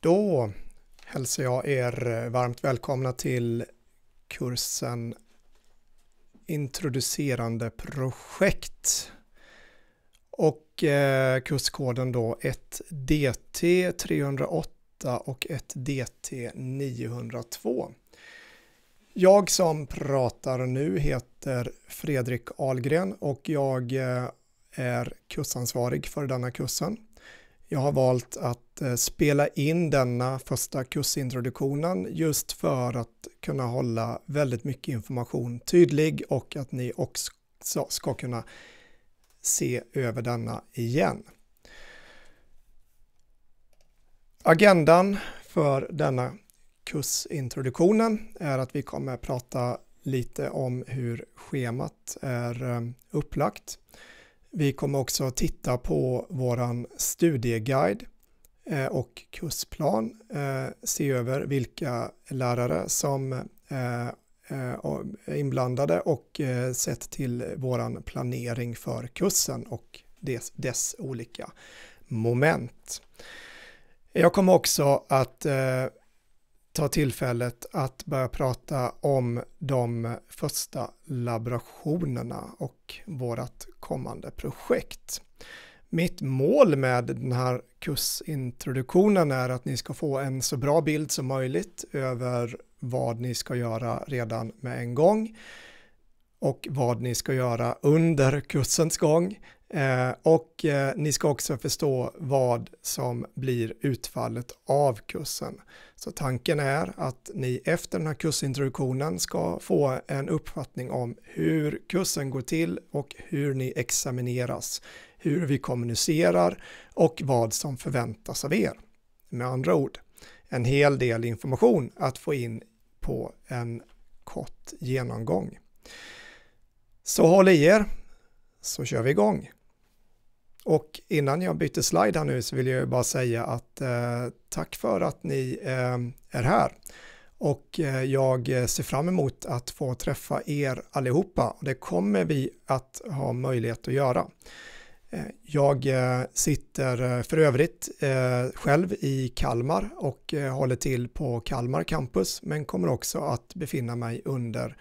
Då hälsar jag er varmt välkomna till kursen Introducerande projekt. Och eh, kurskoden då 1DT 308 och 1DT 902. Jag som pratar nu heter Fredrik Algren och jag eh, är kursansvarig för denna kursen. Jag har valt att eh, spela in denna första kursintroduktionen just för att kunna hålla väldigt mycket information tydlig och att ni också ska kunna se över denna igen. Agendan för denna kursintroduktionen är att vi kommer prata lite om hur schemat är eh, upplagt. Vi kommer också att titta på våran studieguide eh, och kursplan, eh, se över vilka lärare som är eh, inblandade och sett till våran planering för kursen och dess, dess olika moment. Jag kommer också att ta tillfället att börja prata om de första laborationerna och vårat kommande projekt. Mitt mål med den här kursintroduktionen är att ni ska få en så bra bild som möjligt över vad ni ska göra redan med en gång och vad ni ska göra under kursens gång Eh, och eh, ni ska också förstå vad som blir utfallet av kursen. Så tanken är att ni efter den här kursintroduktionen ska få en uppfattning om hur kursen går till och hur ni examineras, hur vi kommunicerar och vad som förväntas av er. Med andra ord, en hel del information att få in på en kort genomgång. Så håll i er, så kör vi igång. Och innan jag byter slide här nu så vill jag bara säga att eh, tack för att ni eh, är här. Och eh, jag ser fram emot att få träffa er allihopa. Det kommer vi att ha möjlighet att göra. Eh, jag eh, sitter eh, för övrigt själv i Kalmar och håller till på Kalmar campus men kommer också att befinna mig under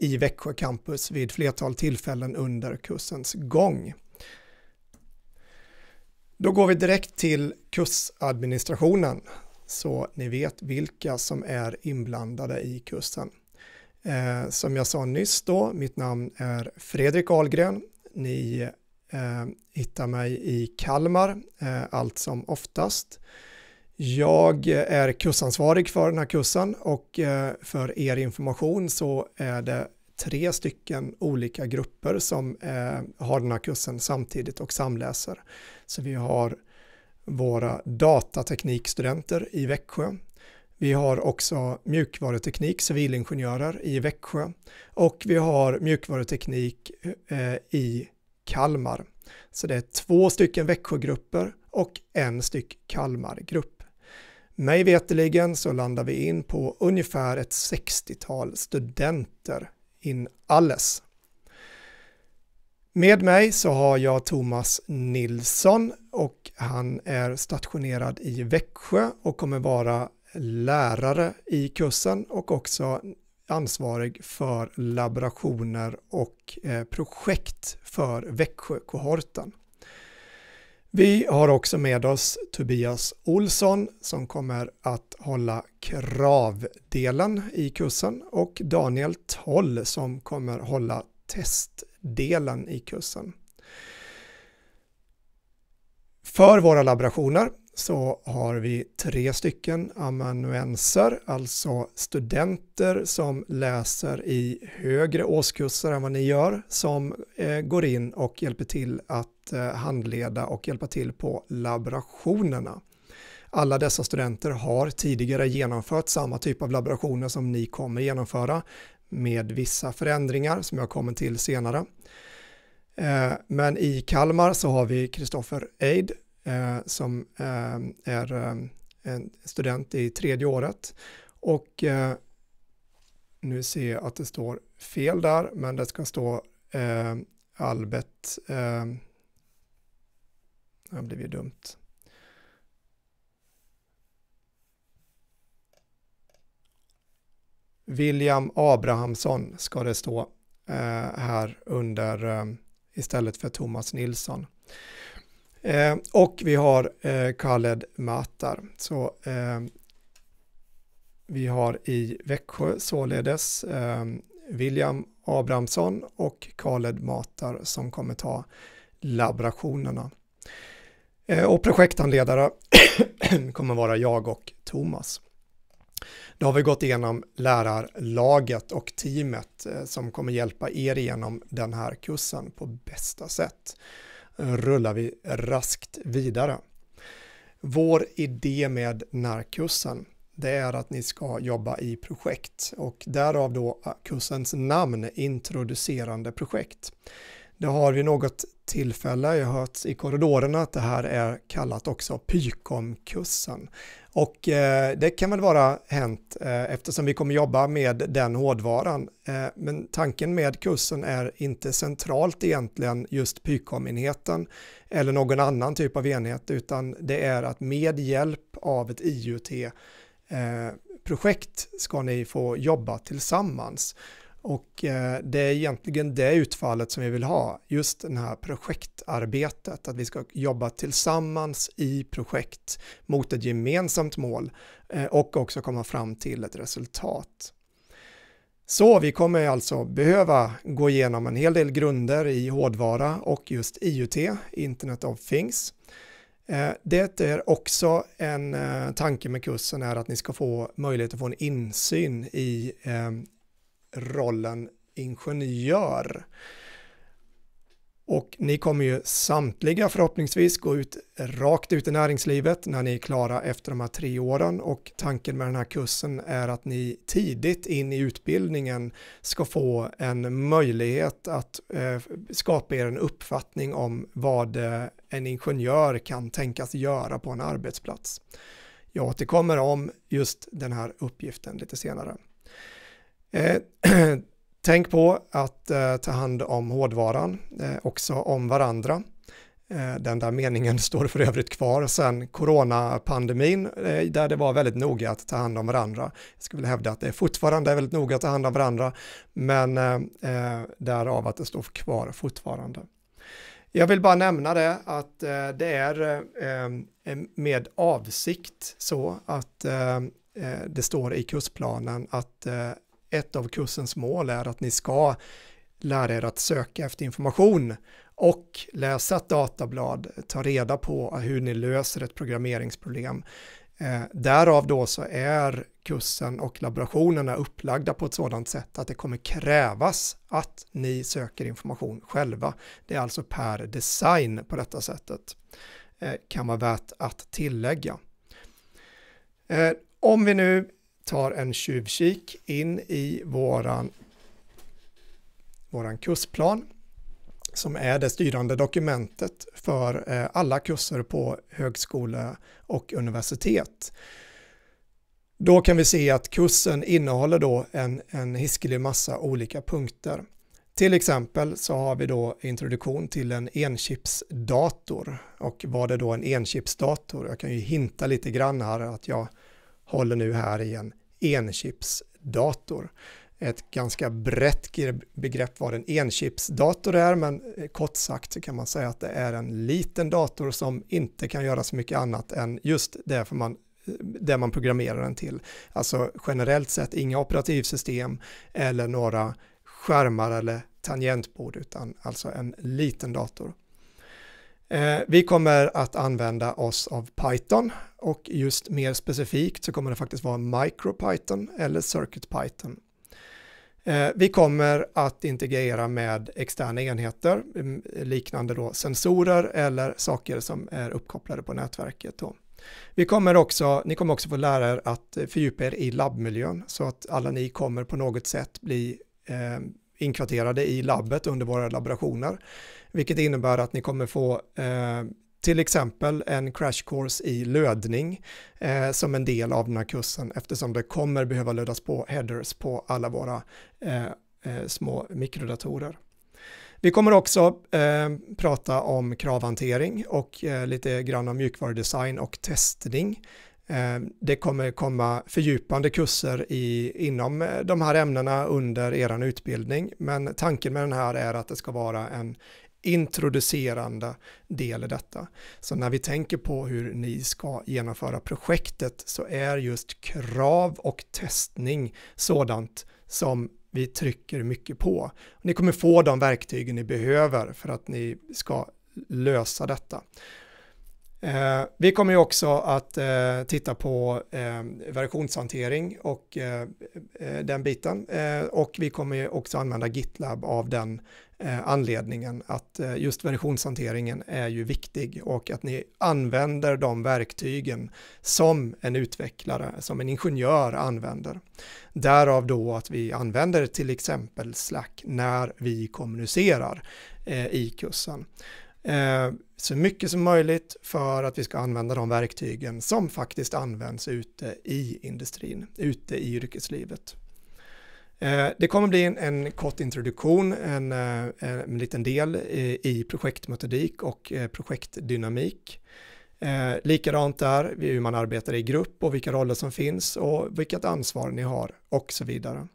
i Växjö campus vid flertal tillfällen under kursens gång. Då går vi direkt till kursadministrationen så ni vet vilka som är inblandade i kursen. Eh, som jag sa nyss då, mitt namn är Fredrik Ahlgren. Ni eh, hittar mig i Kalmar, eh, allt som oftast. Jag är kursansvarig för den här kursen och eh, för er information så är det tre stycken olika grupper som eh, har den här kursen samtidigt och samläser. Så vi har våra datateknikstudenter i Växjö. Vi har också mjukvaruteknik, civilingenjörer i Växjö och vi har mjukvaruteknik eh, i Kalmar. Så det är två stycken Växjögrupper och en styck Kalmargrupp. Mig veteligen så landar vi in på ungefär ett 60-tal studenter in alles. Med mig så har jag Thomas Nilsson och han är stationerad i Växjö och kommer vara lärare i kursen och också ansvarig för laborationer och eh, projekt för Växjökohorten. Vi har också med oss Tobias Olsson som kommer att hålla kravdelen i kursen och Daniel Toll som kommer hålla testdelen i kursen. För våra laborationer så har vi tre stycken amanuenser, alltså studenter som läser i högre årskurser än vad ni gör, som eh, går in och hjälper till att eh, handleda och hjälpa till på laborationerna. Alla dessa studenter har tidigare genomfört samma typ av laborationer som ni kommer genomföra med vissa förändringar som jag kommer till senare. Eh, men i Kalmar så har vi Kristoffer Eid Eh, som eh, är eh, en student i tredje året. Och nu ser jag att det står fel där, men det ska stå eh, Albert. Eh, det blev ju dumt. William Abrahamsson ska det stå eh, här under eh, istället för Thomas Nilsson. Eh, och vi har eh, Khaled Matar. Så eh, vi har i Växjö således eh, William Abrahamsson och Khaled Matar som kommer ta laborationerna. Eh, och projektanledare kommer vara jag och Thomas. Då har vi gått igenom lärarlaget och teamet eh, som kommer hjälpa er igenom den här kursen på bästa sätt rullar vi raskt vidare. Vår idé med närkursen det är att ni ska jobba i projekt och därav då kursens namn introducerande projekt. Det har vi något tillfälle, jag har hört i korridorerna att det här är kallat också Pykom-kursen. Och eh, det kan väl vara hänt eh, eftersom vi kommer jobba med den hårdvaran. Eh, men tanken med kursen är inte centralt egentligen just Pykom-enheten eller någon annan typ av enhet utan det är att med hjälp av ett IUT projekt ska ni få jobba tillsammans. Och eh, det är egentligen det utfallet som vi vill ha, just det här projektarbetet, att vi ska jobba tillsammans i projekt mot ett gemensamt mål eh, och också komma fram till ett resultat. Så vi kommer alltså behöva gå igenom en hel del grunder i hårdvara och just IUT, Internet of Things. Eh, det är också en tanke med kursen är att ni ska få möjlighet att få en insyn i rollen ingenjör. Och ni kommer ju samtliga förhoppningsvis gå ut rakt ut i näringslivet när ni är klara efter de här tre åren och tanken med den här kursen är att ni tidigt in i utbildningen ska få en möjlighet att eh, skapa er en uppfattning om vad eh, en ingenjör kan tänkas göra på en arbetsplats. Jag återkommer om just den här uppgiften lite senare. Eh, tänk på att eh, ta hand om hårdvaran, eh, också om varandra. Eh, den där meningen står för övrigt kvar sen coronapandemin eh, där det var väldigt noga att ta hand om varandra. Jag skulle hävda att det fortfarande är väldigt noga att ta hand om varandra men eh, eh, därav att det står kvar fortfarande. Jag vill bara nämna det att eh, det är eh, med avsikt så att det står i kursplanen att ett av kursens mål är att ni ska lära er att söka efter information och läsa ett datablad, ta reda på hur ni löser ett programmeringsproblem. Eh, därav då så är kursen och laborationerna upplagda på ett sådant sätt att det kommer krävas att ni söker information själva. Det är alltså per design på detta sättet. Eh, kan vara värt att tillägga. Eh, om vi nu tar en tjuvkik in i våran, våran kursplan som är det styrande dokumentet för eh, alla kurser på högskola och universitet. Då kan vi se att kursen innehåller då en, en hiskelig massa olika punkter. Till exempel så har vi då introduktion till en enchipsdator och vad är då en enchipsdator? Jag kan ju hinta lite grann här att jag håller nu här i en enchipsdator. Ett ganska brett begrepp vad en enchipsdator är, men eh, kort sagt så kan man säga att det är en liten dator som inte kan göra så mycket annat än just därför man eh, det man programmerar den till. Alltså generellt sett inga operativsystem eller några skärmar eller tangentbord utan alltså en liten dator. Eh, vi kommer att använda oss av Python och just mer specifikt så kommer det faktiskt vara MicroPython eller CircuitPython. Eh, vi kommer att integrera med externa enheter, mm, liknande då sensorer eller saker som är uppkopplade på nätverket. Då. Vi kommer också, ni kommer också få lära er att eh, fördjupa er i labbmiljön så att alla ni kommer på något sätt bli inkvarterade i labbet under våra laborationer, vilket innebär att ni kommer få eh, till exempel en crash course i lödning eh, som en del av den här kursen eftersom det kommer behöva lödas på headers på alla våra eh, eh små mikrodatorer. Vi kommer också eh, prata om kravhantering och eh, lite grann om mjukvarudesign och testning Ehm, det kommer komma fördjupande kurser i, inom eh, de här ämnena under er utbildning, men tanken med den här är att det ska vara en introducerande del i detta. Så när vi tänker på hur ni ska genomföra projektet så är just krav och testning sådant som vi trycker mycket på. Ni kommer få de verktygen ni behöver för att ni ska lösa detta. Eh, vi kommer ju också att eh, titta på eh, versionshantering och eh, eh, den biten. Eh, och vi kommer ju också använda GitLab av den anledningen att just versionshanteringen är ju viktig och att ni använder de verktygen som en utvecklare, som en ingenjör använder. Därav då att vi använder till exempel Slack när vi kommunicerar i kursen. Eh, så mycket som möjligt för att vi ska använda de verktygen som faktiskt används ute i industrin, ute i yrkeslivet. Eh, det kommer bli en, en kort introduktion, en, eh, en, liten del i projektmetodik och projektdynamik. Likadant där, hur man arbetar i grupp och vilka roller som finns och vilket ansvar ni har och så vidare.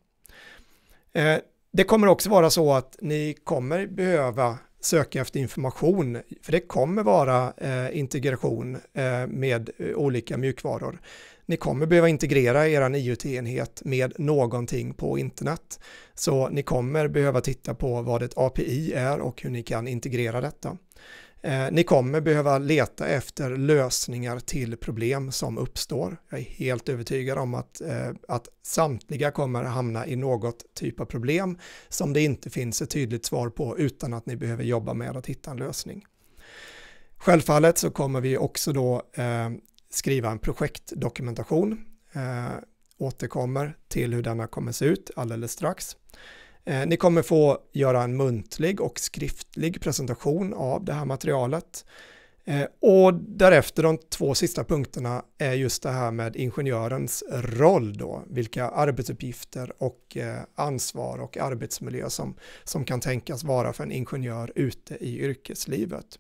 Det kommer också vara så att ni kommer behöva söka efter information, för det kommer vara eh, integration eh, med eh, olika mjukvaror. Ni kommer behöva integrera er IoT-enhet med någonting på internet, så ni kommer behöva titta på vad ett API är och hur ni kan integrera detta. Eh, ni kommer behöva leta efter lösningar till problem som uppstår. Jag är helt övertygad om att, eh, att samtliga kommer hamna i något typ av problem som det inte finns ett tydligt svar på utan att ni behöver jobba med att hitta en lösning. Självfallet så kommer vi också då eh, skriva en projektdokumentation. återkommer till hur denna kommer se ut alldeles strax. Eh, ni kommer få göra en muntlig och skriftlig presentation av det här materialet. Eh, och därefter de två sista punkterna är just det här med ingenjörens roll då, vilka arbetsuppgifter och eh, ansvar och arbetsmiljö som, som kan tänkas vara för en ingenjör ute i yrkeslivet.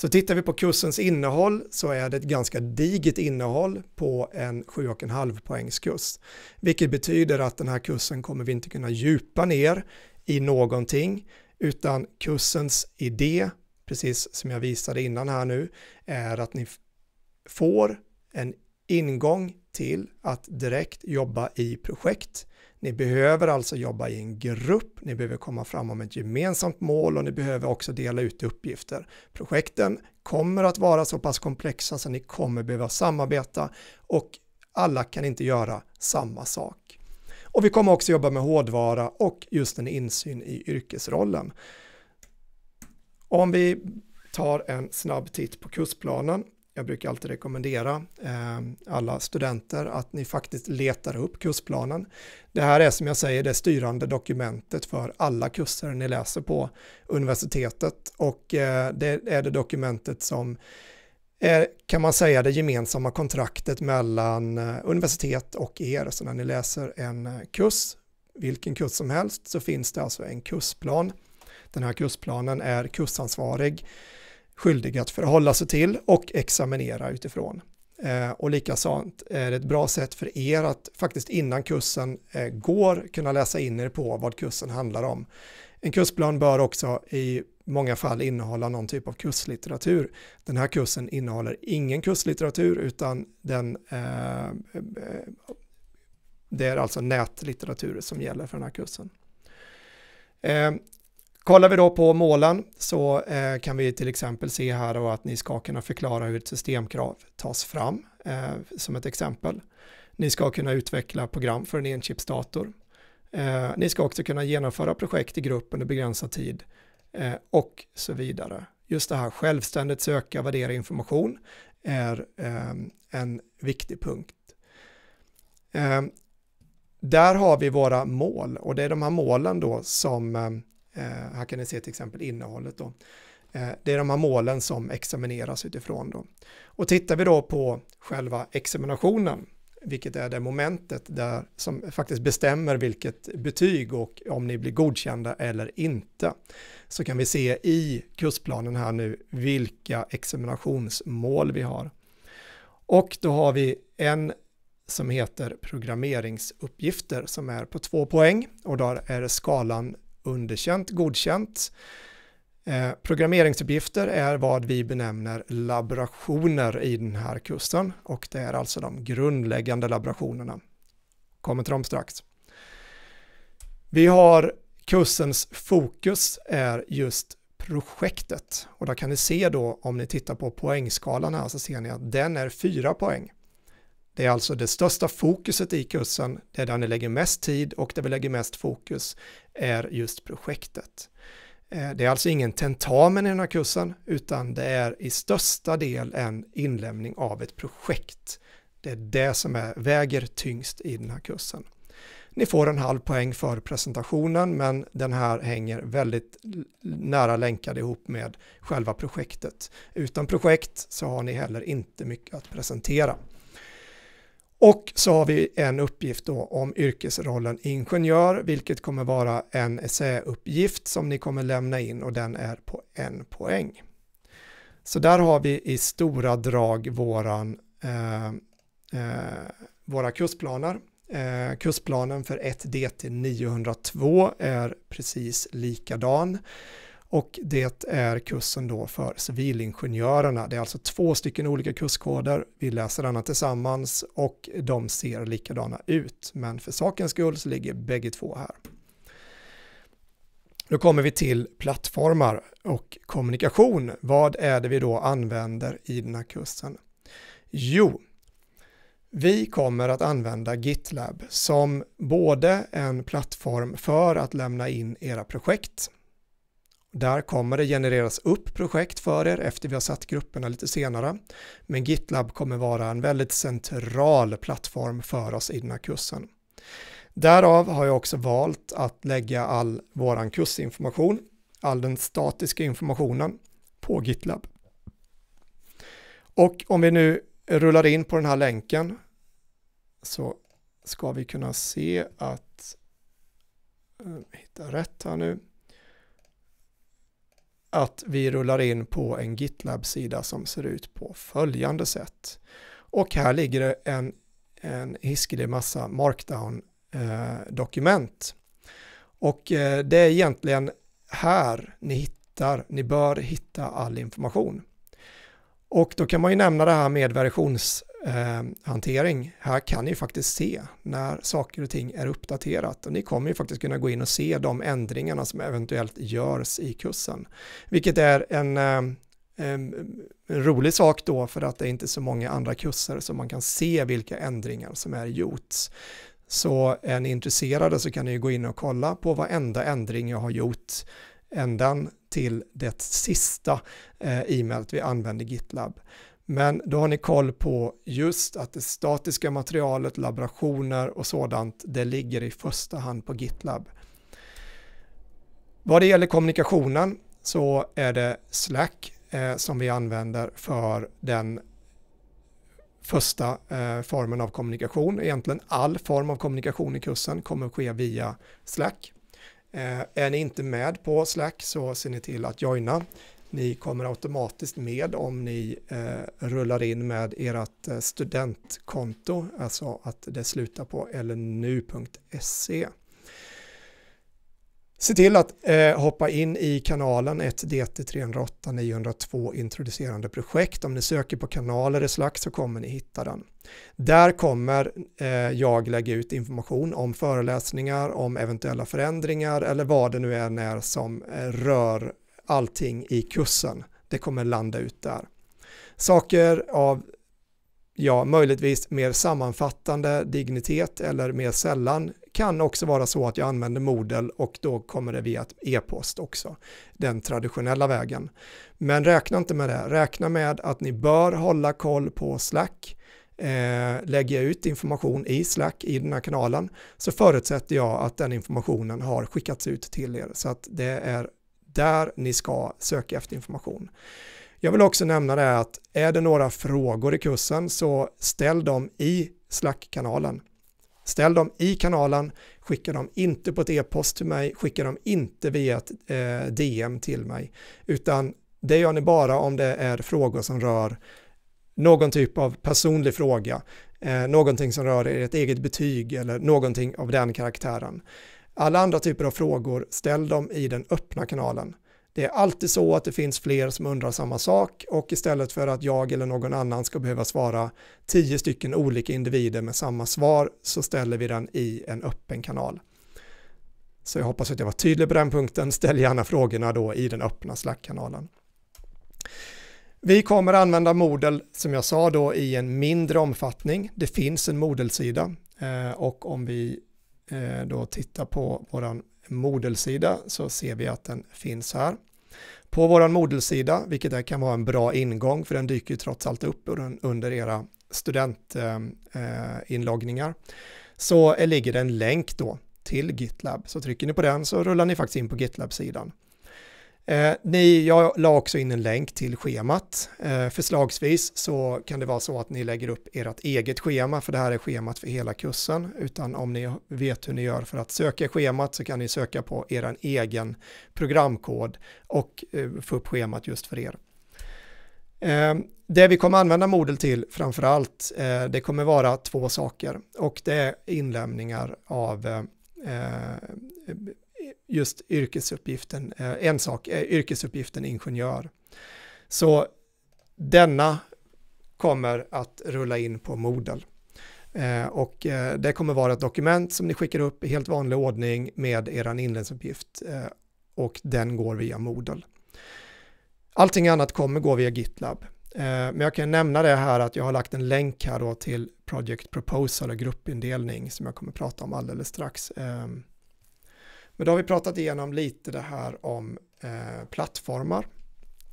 Så tittar vi på kursens innehåll så är det ett ganska digert innehåll på en 7,5 poängskurs. Vilket betyder att den här kursen kommer vi inte kunna djupa ner i någonting utan kursens idé, precis som jag visade innan här nu, är att ni får en ingång till att direkt jobba i projekt ni behöver alltså jobba i en grupp, ni behöver komma fram om ett gemensamt mål och ni behöver också dela ut uppgifter. Projekten kommer att vara så pass komplexa så ni kommer behöva samarbeta och alla kan inte göra samma sak. Och vi kommer också jobba med hårdvara och just en insyn i yrkesrollen. Om vi tar en snabb titt på kursplanen jag brukar alltid rekommendera eh, alla studenter att ni faktiskt letar upp kursplanen. Det här är som jag säger det styrande dokumentet för alla kurser ni läser på universitetet och eh, det är det dokumentet som är, kan man säga, det gemensamma kontraktet mellan eh, universitet och er. Så när ni läser en eh, kurs, vilken kurs som helst, så finns det alltså en kursplan. Den här kursplanen är kursansvarig skyldig att förhålla sig till och examinera utifrån. Eh, och likaså är det ett bra sätt för er att faktiskt innan kursen eh, går kunna läsa in er på vad kursen handlar om. En kursplan bör också i många fall innehålla någon typ av kurslitteratur. Den här kursen innehåller ingen kurslitteratur utan den, eh, eh det är alltså nätlitteratur som gäller för den här kursen. Kollar vi då på målen så eh, kan vi till exempel se här då att ni ska kunna förklara hur ett systemkrav tas fram eh, som ett exempel. Ni ska kunna utveckla program för en enchipsdator. Eh, ni ska också kunna genomföra projekt i grupp under begränsad tid eh, och så vidare. Just det här självständigt söka, värdera information är eh, en viktig punkt. Eh, där har vi våra mål och det är de här målen då som eh, Eh, här kan ni se till exempel innehållet då. Eh, det är de här målen som examineras utifrån. Då. Och tittar vi då på själva examinationen, vilket är det momentet där som faktiskt bestämmer vilket betyg och om ni blir godkända eller inte, så kan vi se i kursplanen här nu vilka examinationsmål vi har. Och då har vi en som heter programmeringsuppgifter som är på två poäng och där är skalan underkänt, godkänt. Eh, programmeringsuppgifter är vad vi benämner laborationer i den här kursen och det är alltså de grundläggande laborationerna. Kommer till dem strax. Vi har kursens fokus är just projektet och där kan ni se då om ni tittar på poängskalan här så ser ni att den är fyra poäng. Det är alltså det största fokuset i kursen, det är där ni lägger mest tid och där vi lägger mest fokus är just projektet. Eh, det är alltså ingen tentamen i den här kursen, utan det är i största del en inlämning av ett projekt. Det är det som är, väger tyngst i den här kursen. Ni får en halv poäng för presentationen, men den här hänger väldigt nära länkad ihop med själva projektet. Utan projekt så har ni heller inte mycket att presentera. Och så har vi en uppgift då om yrkesrollen ingenjör, vilket kommer vara en essäuppgift som ni kommer lämna in och den är på en poäng. Så där har vi i stora drag våran, eh, eh, våra kursplaner. Eh, kursplanen för 1D 902 är precis likadan och det är kursen då för civilingenjörerna. Det är alltså två stycken olika kurskoder. Vi läser denna tillsammans och de ser likadana ut, men för sakens skull så ligger bägge två här. Då kommer vi till plattformar och kommunikation. Vad är det vi då använder i den här kursen? Jo, vi kommer att använda GitLab som både en plattform för att lämna in era projekt där kommer det genereras upp projekt för er efter vi har satt grupperna lite senare. Men GitLab kommer vara en väldigt central plattform för oss i den här kursen. Därav har jag också valt att lägga all vår kursinformation, all den statiska informationen på GitLab. Och om vi nu rullar in på den här länken så ska vi kunna se att eh, hitta rätt här nu att vi rullar in på en GitLab-sida som ser ut på följande sätt. Och här ligger det en, en hiskelig massa markdown-dokument. och eh, det är egentligen här ni hittar, ni bör hitta all information. Och då kan man ju nämna det här med versions Eh, hantering här kan ni faktiskt se när saker och ting är uppdaterat och ni kommer ju faktiskt kunna gå in och se de ändringarna som eventuellt görs i kursen. Vilket är en, eh, en rolig sak då för att det är inte så många andra kurser som man kan se vilka ändringar som är gjorts. Så är ni intresserade så kan ni gå in och kolla på varenda ändring jag har gjort ändan till det sista eh, e-mailet vi använder GitLab. Men då har ni koll på just att det statiska materialet, laborationer och sådant, det ligger i första hand på GitLab. Vad det gäller kommunikationen så är det Slack eh, som vi använder för den första eh, formen av kommunikation. Egentligen all form av kommunikation i kursen kommer att ske via Slack. Eh, är ni inte med på Slack så ser ni till att joina. Ni kommer automatiskt med om ni eh, rullar in med ert eh, studentkonto, alltså att det slutar på lnu.se. Se till att eh, hoppa in i kanalen 1DT308 902 introducerande projekt. Om ni söker på kanaler i Slack så kommer ni hitta den. Där kommer eh, jag lägga ut information om föreläsningar, om eventuella förändringar eller vad det nu är när som eh, rör allting i kursen. Det kommer landa ut där. Saker av ja, möjligtvis mer sammanfattande dignitet eller mer sällan kan också vara så att jag använder modell och då kommer det via e-post också, den traditionella vägen. Men räkna inte med det, räkna med att ni bör hålla koll på Slack. Eh, lägger jag ut information i Slack i den här kanalen så förutsätter jag att den informationen har skickats ut till er så att det är där ni ska söka efter information. Jag vill också nämna det att är det några frågor i kursen så ställ dem i Slack-kanalen. Ställ dem i kanalen, skicka dem inte på ett e-post till mig, skicka dem inte via ett eh, DM till mig, utan det gör ni bara om det är frågor som rör någon typ av personlig fråga, eh, någonting som rör ert eget betyg eller någonting av den karaktären. Alla andra typer av frågor, ställ dem i den öppna kanalen. Det är alltid så att det finns fler som undrar samma sak och istället för att jag eller någon annan ska behöva svara tio stycken olika individer med samma svar så ställer vi den i en öppen kanal. Så jag hoppas att jag var tydlig på den punkten. Ställ gärna frågorna då i den öppna Slack-kanalen. Vi kommer använda Moodle, som jag sa då, i en mindre omfattning. Det finns en Moodle-sida eh, och om vi Eh, då tittar på vår modelsida så ser vi att den finns här. På vår modelsida, vilket kan vara en bra ingång för den dyker ju trots allt upp under era studentinloggningar, eh, eh, så ligger det en länk då till GitLab. Så trycker ni på den så rullar ni faktiskt in på GitLab-sidan. Eh, ni, jag la också in en länk till schemat. Eh, förslagsvis så kan det vara så att ni lägger upp ert eget schema, för det här är schemat för hela kursen, utan om ni vet hur ni gör för att söka schemat så kan ni söka på er egen programkod och eh, få upp schemat just för er. Eh, det vi kommer använda Moodle till framför allt, eh, det kommer vara två saker och det är inlämningar av eh, just yrkesuppgiften, eh, en sak, eh, yrkesuppgiften ingenjör. Så denna kommer att rulla in på Moodle. Eh, och det kommer vara ett dokument som ni skickar upp i helt vanlig ordning med er inlämningsuppgift och den går via Moodle. Allting annat kommer gå via GitLab. Men jag kan nämna det här att jag har lagt en länk här då till Project Proposal och gruppindelning som jag kommer prata om alldeles strax. Ehm, men då har vi pratat igenom lite det här om eh, plattformar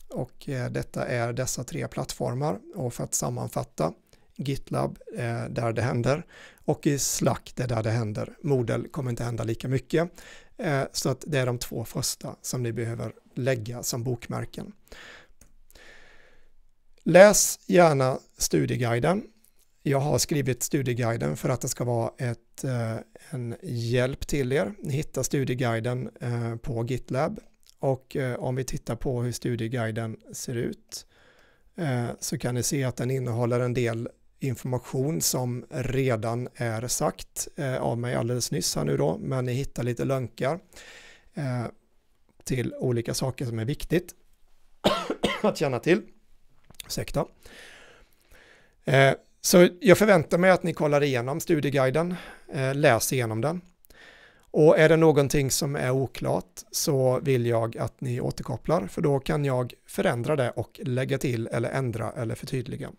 och eh, detta är dessa tre plattformar och för att sammanfatta GitLab eh, där det händer och i Slack det är där det händer. Model kommer inte hända lika mycket eh, så att det är de två första som ni behöver lägga som bokmärken. Läs gärna studieguiden jag har skrivit studieguiden för att det ska vara ett, eh, en hjälp till er. Ni hittar studieguiden eh, på GitLab och eh, om vi tittar på hur studieguiden ser ut så kan ni se att den innehåller en del information som redan är sagt av mig alldeles nyss här nu då, men ni hittar lite lönkar till olika saker som är viktigt att känna till. Ursäkta. Så jag förväntar mig att ni kollar igenom studieguiden, eh, läser igenom den. Och är det någonting som är oklart så vill jag att ni återkopplar för då kan jag förändra det och lägga till eller ändra eller förtydliga.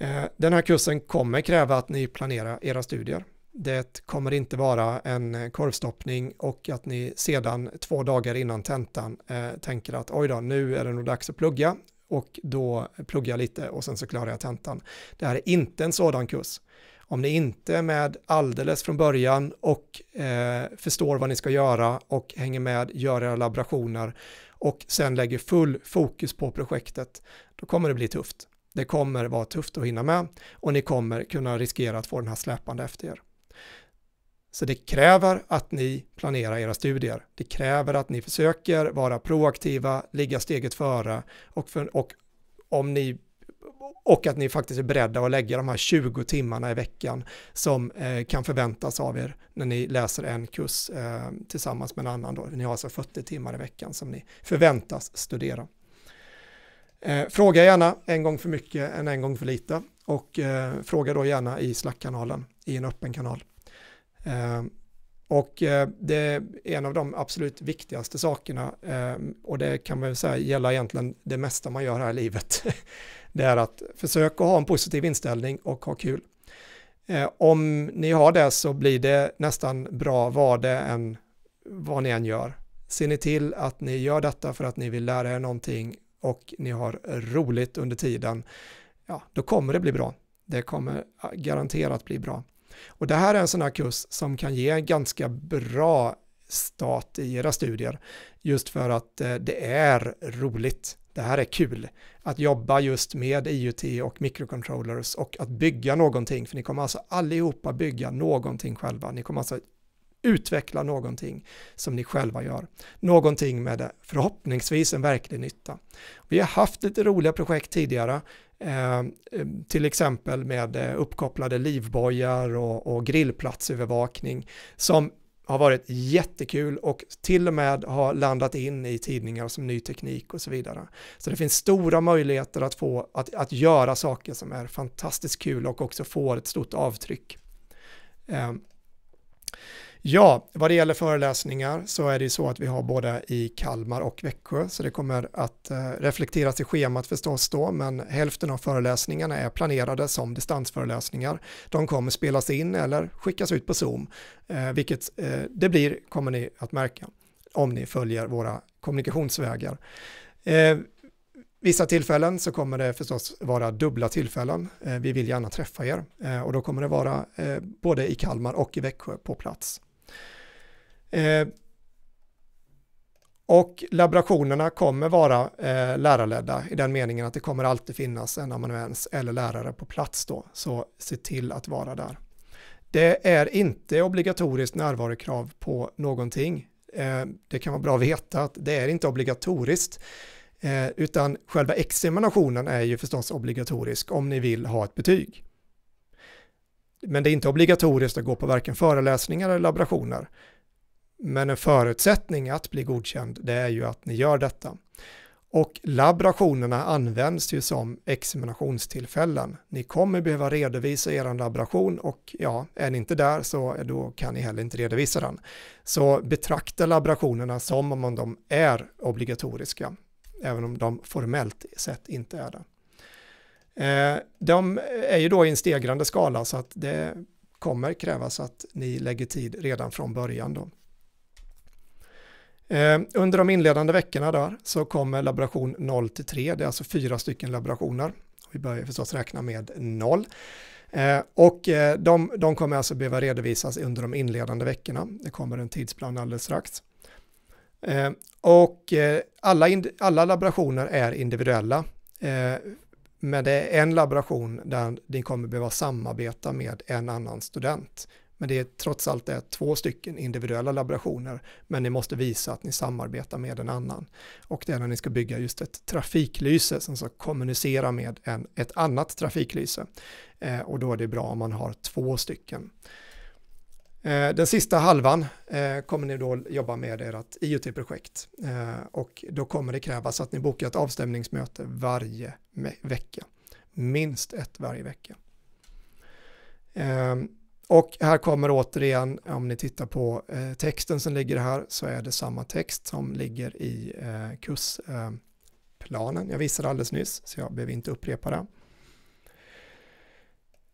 Eh, den här kursen kommer kräva att ni planerar era studier. Det kommer inte vara en korvstoppning och att ni sedan två dagar innan tentan eh, tänker att oj då, nu är det nog dags att plugga, och då pluggar jag lite och sen så klarar jag tentan. Det här är inte en sådan kurs. Om ni inte är med alldeles från början och eh, förstår vad ni ska göra och hänger med, gör era laborationer och sen lägger full fokus på projektet, då kommer det bli tufft. Det kommer vara tufft att hinna med och ni kommer kunna riskera att få den här släpande efter er. Så det kräver att ni planerar era studier. Det kräver att ni försöker vara proaktiva, ligga steget före och, för, och om ni och att ni faktiskt är beredda att lägga de här 20 timmarna i veckan som eh, kan förväntas av er när ni läser en kurs eh, tillsammans med en annan. Då. Ni har alltså 40 timmar i veckan som ni förväntas studera. Eh, fråga gärna en gång för mycket än en gång för lite och eh, fråga då gärna i Slack-kanalen i en öppen kanal. Ehm, och eh, det är en av de absolut viktigaste sakerna ehm, och det kan man säga gäller egentligen det mesta man gör här i livet. Det är att försöka ha en positiv inställning och ha kul. Ehm, om ni har det så blir det nästan bra vad det än vad ni än gör. Se ni till att ni gör detta för att ni vill lära er någonting och ni har roligt under tiden, ja, då kommer det bli bra. Det kommer garanterat bli bra. Och det här är en sån här kurs som kan ge en ganska bra start i era studier. Just för att eh, det är roligt. Det här är kul. Att jobba just med IoT och microcontrollers och att bygga någonting. För ni kommer alltså allihopa bygga någonting själva. Ni kommer alltså utveckla någonting som ni själva gör. Någonting med eh, förhoppningsvis en verklig nytta. Vi har haft lite roliga projekt tidigare Eh, eh, till exempel med eh, uppkopplade livbojar och, och grillplatsövervakning som har varit jättekul och till och med har landat in i tidningar som Ny Teknik och så vidare. Så det finns stora möjligheter att, få, att, att göra saker som är fantastiskt kul och också får ett stort avtryck. Eh, Ja, vad det gäller föreläsningar så är det ju så att vi har både i Kalmar och Växjö, så det kommer att eh, reflekteras i schemat förstås då, men hälften av föreläsningarna är planerade som distansföreläsningar. De kommer spelas in eller skickas ut på Zoom, eh, vilket eh, det blir kommer ni att märka om ni följer våra kommunikationsvägar. Vissa tillfällen så kommer det förstås vara dubbla tillfällen. Vi vill gärna träffa er och då kommer det vara både i Kalmar och i Växjö på plats. Eh, och laborationerna kommer vara eh, lärarledda i den meningen att det kommer alltid finnas en amanuens eller lärare på plats då, så se till att vara där. Det är inte obligatoriskt närvarokrav på någonting. Eh, det kan vara bra att veta att det är inte obligatoriskt, eh, utan själva examinationen är ju förstås obligatorisk om ni vill ha ett betyg. Men det är inte obligatoriskt att gå på varken föreläsningar eller laborationer. Men en förutsättning att bli godkänd det är ju att ni gör detta. Och laborationerna används ju som examinationstillfällen. Ni kommer behöva redovisa er laboration och ja, är ni inte där så då kan ni heller inte redovisa den. Så betrakta laborationerna som om de är obligatoriska, även om de formellt sett inte är det. Eh, de är ju då i en stegrande skala så att det kommer krävas att ni lägger tid redan från början. Då. Eh, under de inledande veckorna där så kommer laboration 0 till 3, det är alltså fyra stycken laborationer. Vi börjar förstås räkna med 0. Eh, och eh, de, de kommer alltså behöva redovisas under de inledande veckorna. Det kommer en tidsplan alldeles strax. Och alla, alla laborationer är individuella. Men det är en laboration där ni kommer behöva samarbeta med en annan student men det är trots allt är två stycken individuella laborationer, men ni måste visa att ni samarbetar med en annan. Och det är när ni ska bygga just ett trafiklyse som ska kommunicera med en, ett annat trafiklyse. Eh, och då är det bra om man har två stycken. Eh, den sista halvan eh, kommer ni då jobba med ert IoT-projekt eh, och då kommer det krävas att ni bokar ett avstämningsmöte varje vecka. Minst ett varje vecka. Och här kommer återigen, om ni tittar på eh, texten som ligger här, så är det samma text som ligger i eh, kursplanen. Eh, jag visade alldeles nyss, så jag behöver inte upprepa det.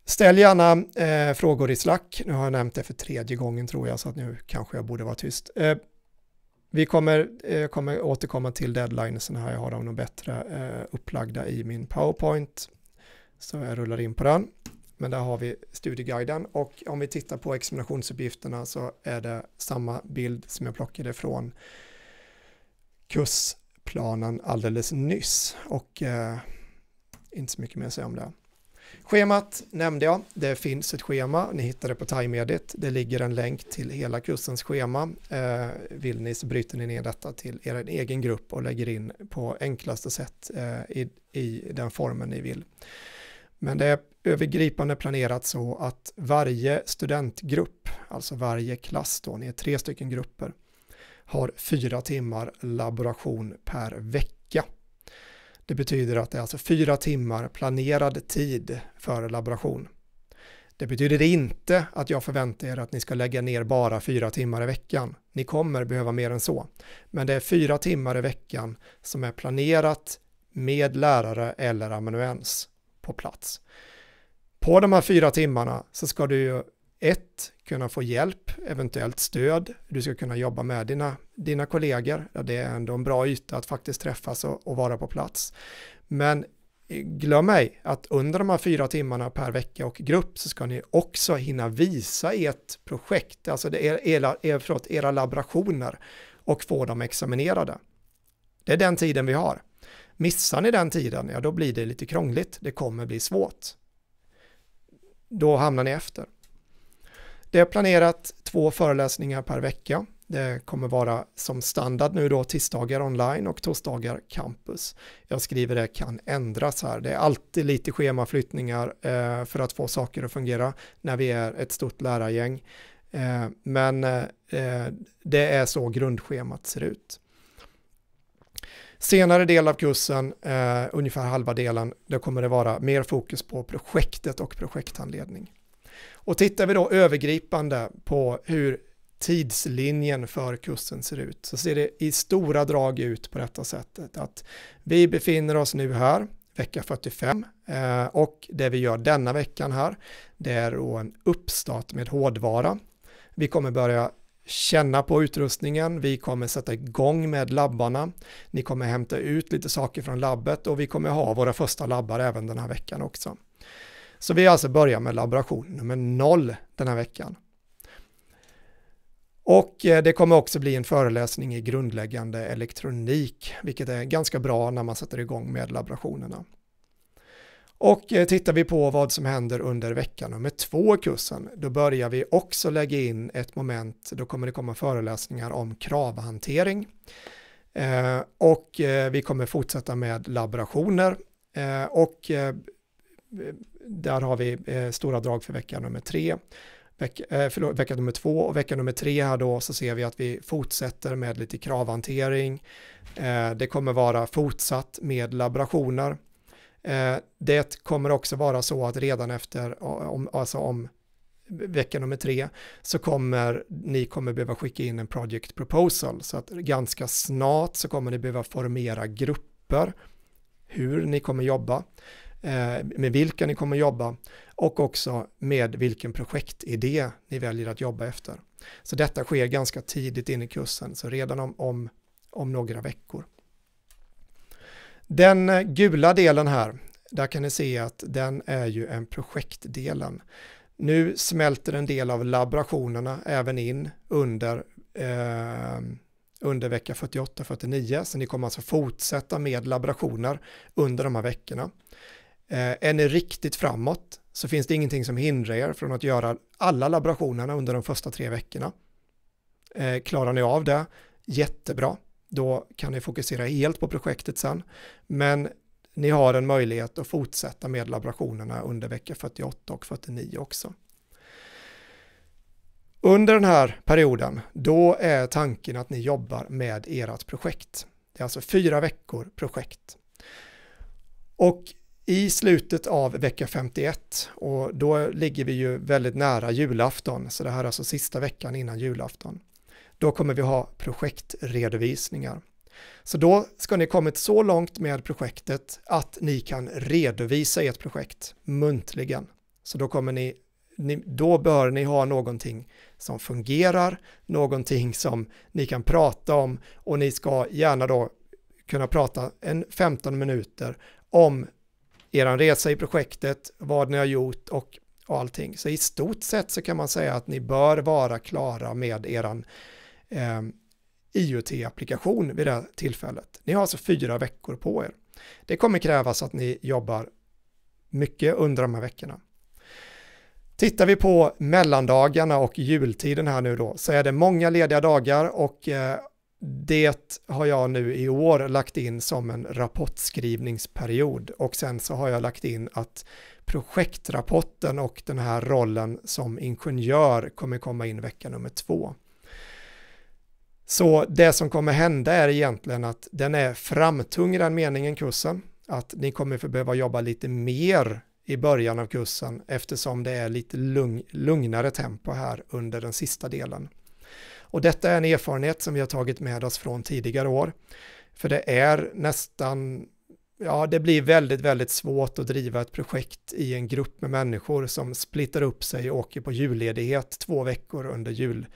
Ställ gärna eh, frågor i Slack. Nu har jag nämnt det för tredje gången tror jag, så att nu kanske jag borde vara tyst. Eh, vi kommer, eh, kommer återkomma till deadlinesen här. Jag har dem nog bättre eh, upplagda i min PowerPoint. Så jag rullar in på den. Men där har vi studieguiden och om vi tittar på examinationsuppgifterna så är det samma bild som jag plockade från kursplanen alldeles nyss och eh, inte så mycket mer att säga om det. Schemat nämnde jag, det finns ett schema, ni hittar det på TimeEdit. det ligger en länk till hela kursens schema. Eh, vill ni så bryter ni ner detta till er egen grupp och lägger in på enklaste sätt eh, i, i den formen ni vill. Men det är övergripande planerat så att varje studentgrupp, alltså varje klass då, ni är tre stycken grupper, har fyra timmar laboration per vecka. Det betyder att det är alltså fyra timmar planerad tid för laboration. Det betyder inte att jag förväntar er att ni ska lägga ner bara fyra timmar i veckan. Ni kommer behöva mer än så. Men det är fyra timmar i veckan som är planerat med lärare eller amanuens på plats. På de här fyra timmarna så ska du ju ett, kunna få hjälp, eventuellt stöd, du ska kunna jobba med dina, dina kollegor, det är ändå en bra yta att faktiskt träffas och, och vara på plats. Men glöm ej att under de här fyra timmarna per vecka och grupp så ska ni också hinna visa ert projekt, alltså det är era, er, förlåt, era laborationer och få dem examinerade. Det är den tiden vi har. Missar ni den tiden, ja då blir det lite krångligt, det kommer bli svårt. Då hamnar ni efter. Det är planerat två föreläsningar per vecka. Det kommer vara som standard nu då tisdagar online och torsdagar campus. Jag skriver det kan ändras här. Det är alltid lite schemaflyttningar eh, för att få saker att fungera när vi är ett stort lärargäng. Eh, men eh, det är så grundschemat ser ut senare del av kursen, eh, ungefär halva delen, då kommer det vara mer fokus på projektet och projekthandledning. Och tittar vi då övergripande på hur tidslinjen för kursen ser ut så ser det i stora drag ut på detta sättet att vi befinner oss nu här vecka 45 eh, och det vi gör denna veckan här det är då en uppstart med hårdvara. Vi kommer börja känna på utrustningen, vi kommer sätta igång med labbarna, ni kommer hämta ut lite saker från labbet och vi kommer ha våra första labbar även den här veckan också. Så vi alltså börjar med laboration nummer noll den här veckan. Och eh, det kommer också bli en föreläsning i grundläggande elektronik, vilket är ganska bra när man sätter igång med laborationerna. Och eh, tittar vi på vad som händer under vecka nummer två i kursen, då börjar vi också lägga in ett moment, då kommer det komma föreläsningar om kravhantering. Eh, och eh, vi kommer fortsätta med laborationer och där har vi stora drag för vecka nummer tre. Veck, förlåt, vecka nummer två och vecka nummer tre här då så ser vi att vi fortsätter med lite kravhantering. Det kommer vara fortsatt med laborationer Eh, det kommer också vara så att redan efter, alltså om vecka nummer tre, så kommer ni kommer behöva skicka in en project proposal. Så att ganska snart så kommer ni behöva formera grupper, hur ni kommer jobba, eh, med vilka ni kommer jobba och också med vilken projektidé ni väljer att jobba efter. Så detta sker ganska tidigt in i kursen, så redan om, om, om några veckor. Den eh, gula delen här, där kan ni se att den är ju en projektdelen. Nu smälter en del av laborationerna även in under, eh, under vecka 48-49, så ni kommer alltså fortsätta med laborationer under de här veckorna. Eh, är ni riktigt framåt så finns det ingenting som hindrar er från att göra alla laborationerna under de första tre veckorna. Eh, klarar ni av det, jättebra då kan ni fokusera helt på projektet sen. Men ni har en möjlighet att fortsätta med laborationerna under vecka 48 och 49 också. Under den här perioden, då är tanken att ni jobbar med ert projekt. Det är alltså fyra veckor projekt. Och i slutet av vecka 51, och då ligger vi ju väldigt nära julafton, så det här är alltså sista veckan innan julafton, då kommer vi ha projektredovisningar. Så då ska ni kommit så långt med projektet att ni kan redovisa ert projekt muntligen. Så då kommer ni, ni, då bör ni ha någonting som fungerar, någonting som ni kan prata om och ni ska gärna då kunna prata en 15 minuter om er resa i projektet, vad ni har gjort och, och allting. Så i stort sett så kan man säga att ni bör vara klara med eran eh, IoT-applikation vid det här tillfället. Ni har alltså fyra veckor på er. Det kommer krävas att ni jobbar mycket under de här veckorna. Tittar vi på mellandagarna och jultiden här nu då så är det många lediga dagar och eh, det har jag nu i år lagt in som en rapportskrivningsperiod och sen så har jag lagt in att projektrapporten och den här rollen som ingenjör kommer komma in vecka nummer två. Så det som kommer hända är egentligen att den är framtung i den meningen, kursen. Att ni kommer att behöva jobba lite mer i början av kursen eftersom det är lite lugn, lugnare tempo här under den sista delen. Och detta är en erfarenhet som vi har tagit med oss från tidigare år. För det är nästan, ja det blir väldigt, väldigt svårt att driva ett projekt i en grupp med människor som splittar upp sig och åker på julledighet två veckor under jul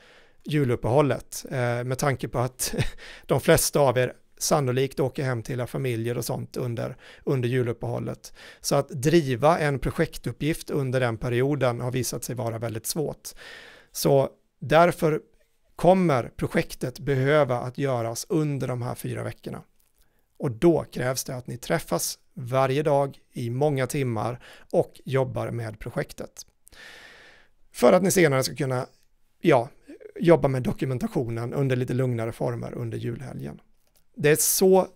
juluppehållet eh, med tanke på att de flesta av er sannolikt åker hem till era familjer och sånt under, under juluppehållet. Så att driva en projektuppgift under den perioden har visat sig vara väldigt svårt. Så därför kommer projektet behöva att göras under de här fyra veckorna. Och då krävs det att ni träffas varje dag i många timmar och jobbar med projektet. För att ni senare ska kunna ja, jobba med dokumentationen under lite lugnare former under julhelgen. Det är så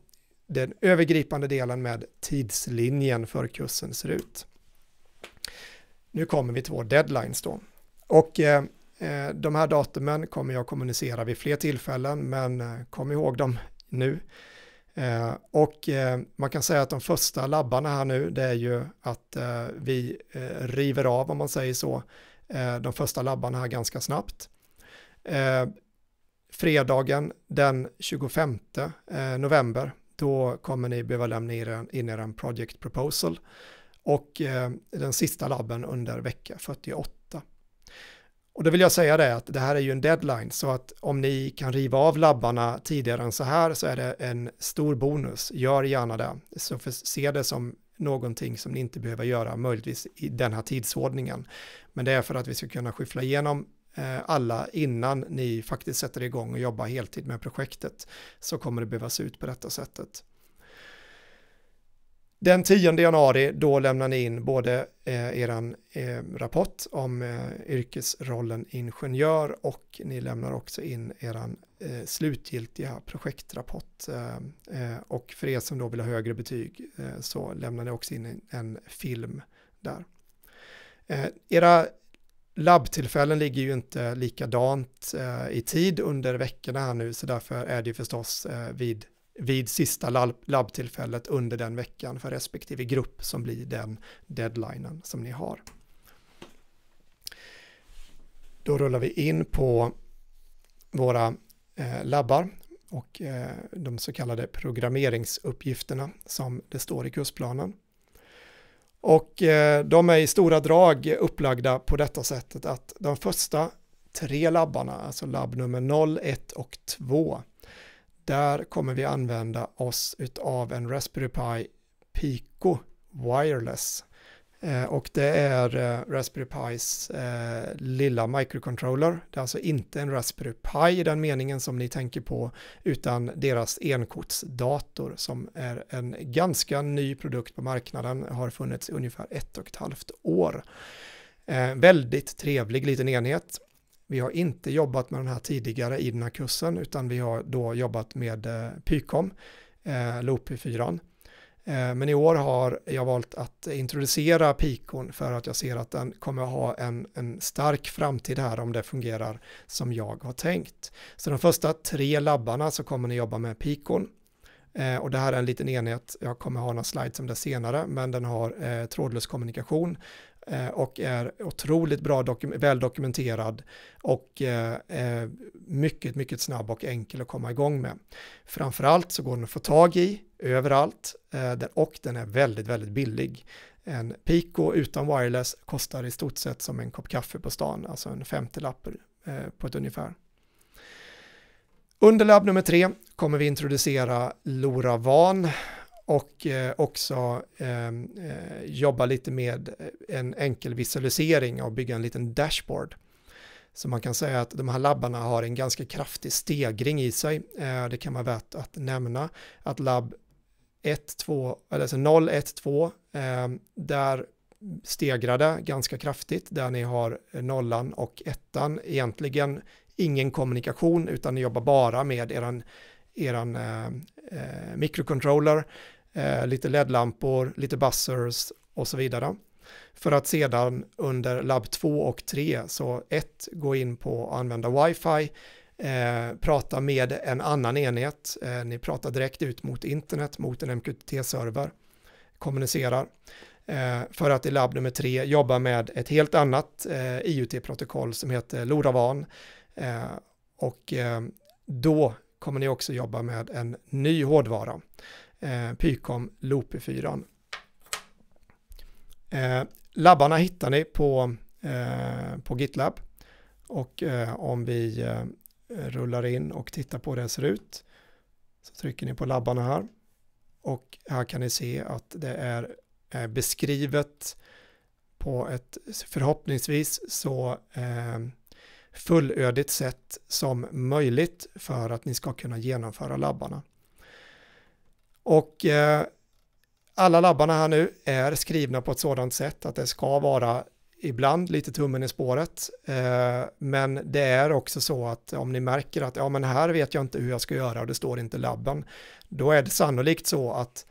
den övergripande delen med tidslinjen för kursen ser ut. Nu kommer vi till vår deadlines då. Och eh, eh de här datumen kommer jag kommunicera vid fler tillfällen, men eh, kom ihåg dem nu. Eh, och eh, man kan säga att de första labbarna här nu, det är ju att eh, vi river av, om man säger så, de första labbarna här ganska snabbt. Eh, fredagen den 25 eh, november, då kommer ni behöva lämna in er, in er project proposal och eh, den sista labben under vecka 48. Och då vill jag säga det att det här är ju en deadline så att om ni kan riva av labbarna tidigare än så här så är det en stor bonus. Gör gärna det. Så för, se det som någonting som ni inte behöver göra, möjligtvis i den här tidsordningen. Men det är för att vi ska kunna skyffla igenom Eh, alla innan ni faktiskt sätter igång och jobbar heltid med projektet så kommer det behöva se ut på detta sättet. Den 10 januari då lämnar ni in både eh, er eh, rapport om eh, yrkesrollen ingenjör och ni lämnar också in er eh, slutgiltiga projektrapport. Eh, eh, och för er som då vill ha högre betyg så lämnar ni också in en, en film där. era Labbtillfällen ligger ju inte likadant eh, i tid under veckorna här nu, så därför är det förstås eh, vid, vid sista labbtillfället under den veckan för respektive grupp som blir den deadlinen som ni har. Då rullar vi in på våra eh, labbar och eh, de så kallade programmeringsuppgifterna som det står i kursplanen. Och eh, de är i stora drag upplagda på detta sättet att de första tre labbarna, alltså labb nummer 0, 1 och 2, där kommer vi använda oss av en Raspberry Pi Pico Wireless. Eh, och det är eh, Raspberry Pis eh, lilla microcontroller. Det är alltså inte en Raspberry Pi i den meningen som ni tänker på, utan deras enkortsdator som är en ganska ny produkt på marknaden, har funnits i ungefär ett och ett halvt år. Eh, väldigt trevlig liten enhet. Vi har inte jobbat med den här tidigare i den här kursen, utan vi har då jobbat med Pycom, eh, Loopy 4. Eh, men i år har jag valt att introducera pikon för att jag ser att den kommer ha en, en stark framtid här om det fungerar som jag har tänkt. Så de första tre labbarna så kommer ni jobba med pikon. Eh, och det här är en liten enhet, jag kommer ha några slides om det senare, men den har eh, trådlös kommunikation eh, och är otroligt bra dokum väldokumenterad och eh, eh mycket, mycket snabb och enkel att komma igång med. Framförallt så går den att få tag i överallt eh, och den är väldigt, väldigt billig. En Pico utan wireless kostar i stort sett som en kopp kaffe på stan, alltså en 50 eh, på ett ungefär. Under labb nummer tre kommer vi introducera LoRaWAN och eh, också ehm, jobba lite med en enkel visualisering och bygga en liten dashboard. Så man kan säga att de här labbarna har en ganska kraftig stegring i sig. Det kan vara värt att nämna att labb 1-2, eller alltså 0-1-2, eh, där stegrade ganska kraftigt, där ni har nollan och ettan, egentligen ingen kommunikation, utan ni jobbar bara med eran, eran eh, eh mikrocontroller, eh, lite LED-lampor, lite buzzers och så vidare. För att sedan under labb 2 och 3, så 1 gå in på att använda wifi, eh, prata med en annan enhet. Eh, ni pratar direkt ut mot internet, mot en MQTT-server, kommunicerar. Eh, för att i labb nummer tre jobba med ett helt annat eh, IUT-protokoll som heter LoRaWAN. Eh, och eh, då kommer ni också jobba med en ny hårdvara, Pycom Loopy 4. labbarna hittar ni på, på GitLab. Och eh, om vi Eh, rullar in och tittar på hur det ser ut. Så trycker ni på labbarna här och här kan ni se att det är beskrivet på ett förhoppningsvis så eh, fullödigt sätt som möjligt för att ni ska kunna genomföra labbarna. Och eh, alla labbarna här nu är skrivna på ett sådant sätt att det ska vara ibland lite tummen i spåret. Eh, men det är också så att om ni märker att ja men här vet jag inte hur jag ska göra och det står inte labben, då är det sannolikt så att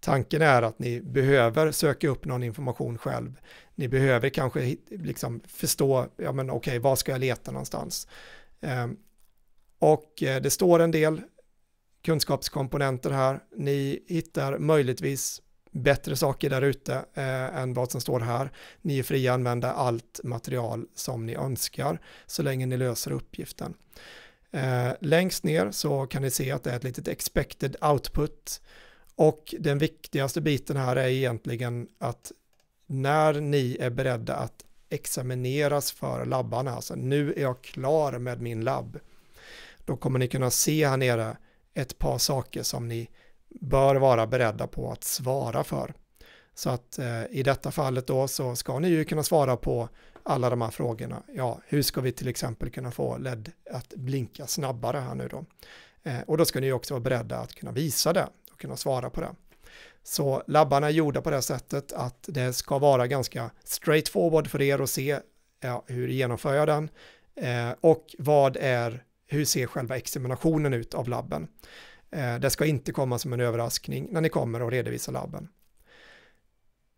tanken är att ni behöver söka upp någon information själv. Ni behöver kanske liksom förstå, ja men okej, okay, var ska jag leta någonstans? Ehm, och eh, det står en del kunskapskomponenter här. Ni hittar möjligtvis bättre saker där ute eh, än vad som står här. Ni är fria att använda allt material som ni önskar så länge ni löser uppgiften. Eh, längst ner så kan ni se att det är ett litet expected output och den viktigaste biten här är egentligen att när ni är beredda att examineras för labbarna, alltså nu är jag klar med min labb, då kommer ni kunna se här nere ett par saker som ni bör vara beredda på att svara för. Så att eh, i detta fallet då så ska ni ju kunna svara på alla de här frågorna. Ja, hur ska vi till exempel kunna få LED att blinka snabbare här nu då? Eh, och då ska ni också vara beredda att kunna visa det och kunna svara på det. Så labbarna är gjorda på det sättet att det ska vara ganska straightforward för er att se ja, hur genomför jag den eh, och vad är, hur ser själva examinationen ut av labben? Eh, det ska inte komma som en överraskning när ni kommer och redovisar labben.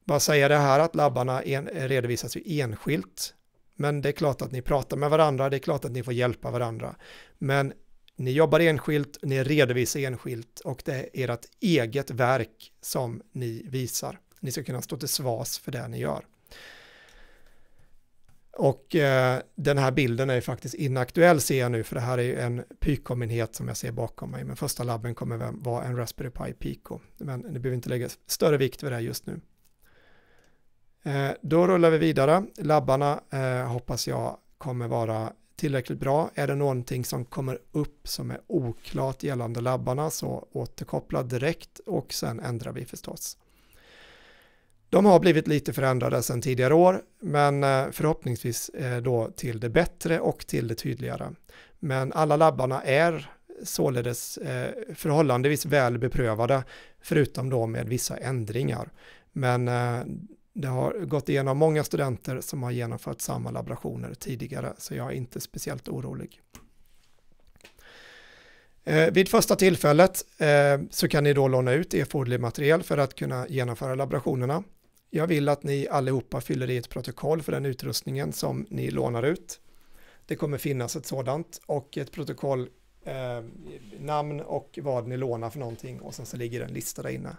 Bara säga det här att labbarna en, redovisas ju enskilt. Men det är klart att ni pratar med varandra, det är klart att ni får hjälpa varandra. Men ni jobbar enskilt, ni redovisar enskilt och det är ert eget verk som ni visar. Ni ska kunna stå till svars för det ni gör. Och eh, den här bilden är ju faktiskt inaktuell ser jag nu, för det här är ju en Pycom-enhet som jag ser bakom mig. Men första labben kommer vara en Raspberry Pi Pico. Men ni behöver inte lägga större vikt vid det här just nu. Eh, då rullar vi vidare. Labbarna eh, hoppas jag kommer vara tillräckligt bra. Är det någonting som kommer upp som är oklart gällande labbarna så återkoppla direkt och sen ändrar vi förstås. De har blivit lite förändrade sedan tidigare år, men eh, förhoppningsvis eh, då till det bättre och till det tydligare. Men alla labbarna är således eh, förhållandevis väl beprövade, förutom då med vissa ändringar. Men det har gått igenom många studenter som har genomfört samma laborationer tidigare, så jag är inte speciellt orolig. Vid första tillfället så kan ni då låna ut erforderlig material för att kunna genomföra laborationerna. Jag vill att ni allihopa fyller i ett protokoll för den utrustningen som ni lånar ut. Det kommer finnas ett sådant och ett protokoll, eh, namn och vad ni lånar för någonting och sen så ligger det en lista där inne.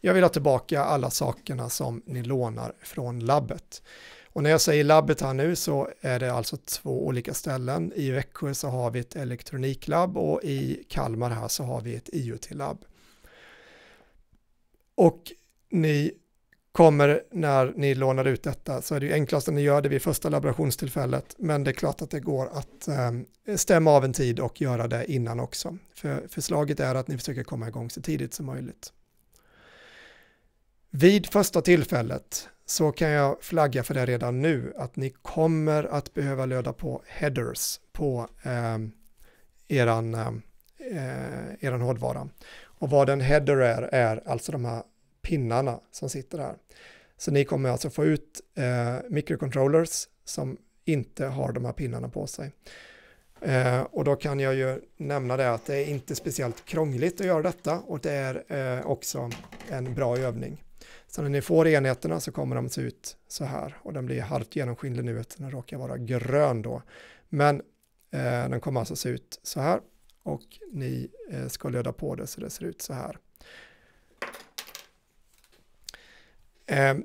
Jag vill ha tillbaka alla sakerna som ni lånar från labbet. Och när jag säger labbet här nu så är det alltså två olika ställen. I Växjö så har vi ett elektroniklabb och i Kalmar här så har vi ett IoT-labb. Och ni kommer när ni lånar ut detta så är det ju enklast att ni gör det vid första laborationstillfället men det är klart att det går att eh, stämma av en tid och göra det innan också. För förslaget är att ni försöker komma igång så tidigt som möjligt. Vid första tillfället så kan jag flagga för det redan nu att ni kommer att behöva löda på headers på eh, eran, eh, eran hårdvara. Och vad en header är, är alltså de här pinnarna som sitter här. Så ni kommer alltså få ut eh, mikrocontrollers som inte har de här pinnarna på sig. Eh, och då kan jag ju nämna det att det är inte speciellt krångligt att göra detta och det är eh, också en bra övning. Så när ni får enheterna så kommer de se ut så här och den blir halvt genomskinlig nu eftersom den råkar vara grön då. Men eh, den kommer alltså se ut så här och ni eh, ska löda på det så det ser ut så här. Ehm,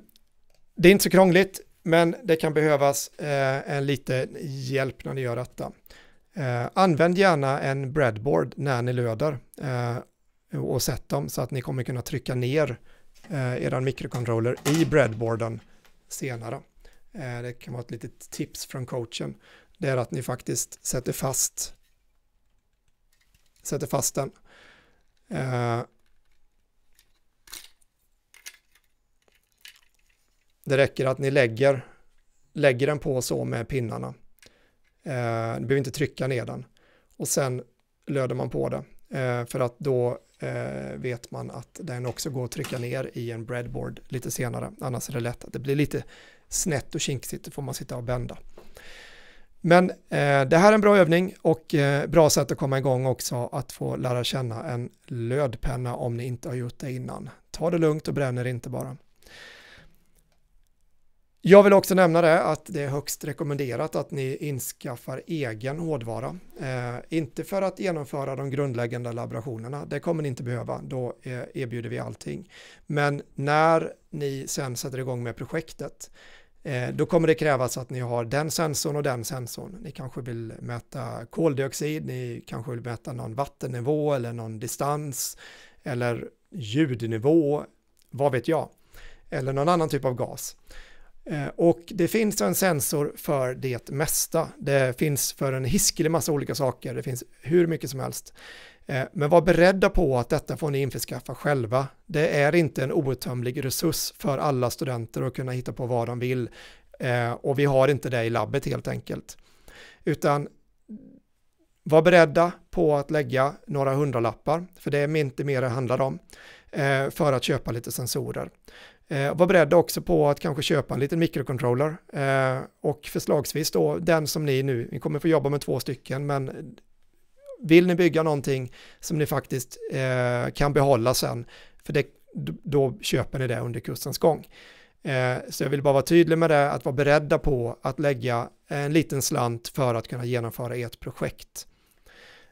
det är inte så krångligt, men det kan behövas eh, en lite hjälp när ni gör detta. Eh, använd gärna en breadboard när ni löder eh, och sätt dem så att ni kommer kunna trycka ner er mikrocontroller i breadboarden senare. det kan vara ett litet tips från coachen. Det är att ni faktiskt sätter fast sätter fast den. Det räcker att ni lägger, lägger den på så med pinnarna. Eh, ni behöver inte trycka ner den. Och sen löder man på det. Eh, för att då eh, vet man att den också går att trycka ner i en breadboard lite senare. Annars är det lätt att det blir lite snett och kinkigt. Då får man sitta och bända. Men eh, det här är en bra övning och eh, bra sätt att komma igång också att få lära känna en lödpenna om ni inte har gjort det innan. Ta det lugnt och bränner inte bara. Jag vill också nämna det att det är högst rekommenderat att ni inskaffar egen hårdvara. Eh, inte för att genomföra de grundläggande laborationerna, det kommer ni inte behöva, då eh, erbjuder vi allting. Men när ni sen sätter igång med projektet, eh, då kommer det krävas att ni har den sensorn och den sensorn. Ni kanske vill mäta koldioxid, ni kanske vill mäta någon vattennivå eller någon distans eller ljudnivå, vad vet jag, eller någon annan typ av gas. Eh, och det finns en sensor för det mesta. Det finns för en hiskelig massa olika saker. Det finns hur mycket som helst. Eh, men var beredda på att detta får ni införskaffa själva. Det är inte en outtömlig resurs för alla studenter att kunna hitta på vad de vill. Eh, och vi har inte det i labbet helt enkelt. Utan var beredda på att lägga några hundralappar, för det är inte mer det handlar om, för att köpa lite sensorer. Eh, var beredda också på att kanske köpa en liten mikrocontroller eh, och förslagsvis då den som ni nu, ni kommer få jobba med två stycken, men vill ni bygga någonting som ni faktiskt eh, kan behålla sen, för det, då köper ni det under kursens gång. Eh, så jag vill bara vara tydlig med det, att vara beredda på att lägga en liten slant för att kunna genomföra ert projekt.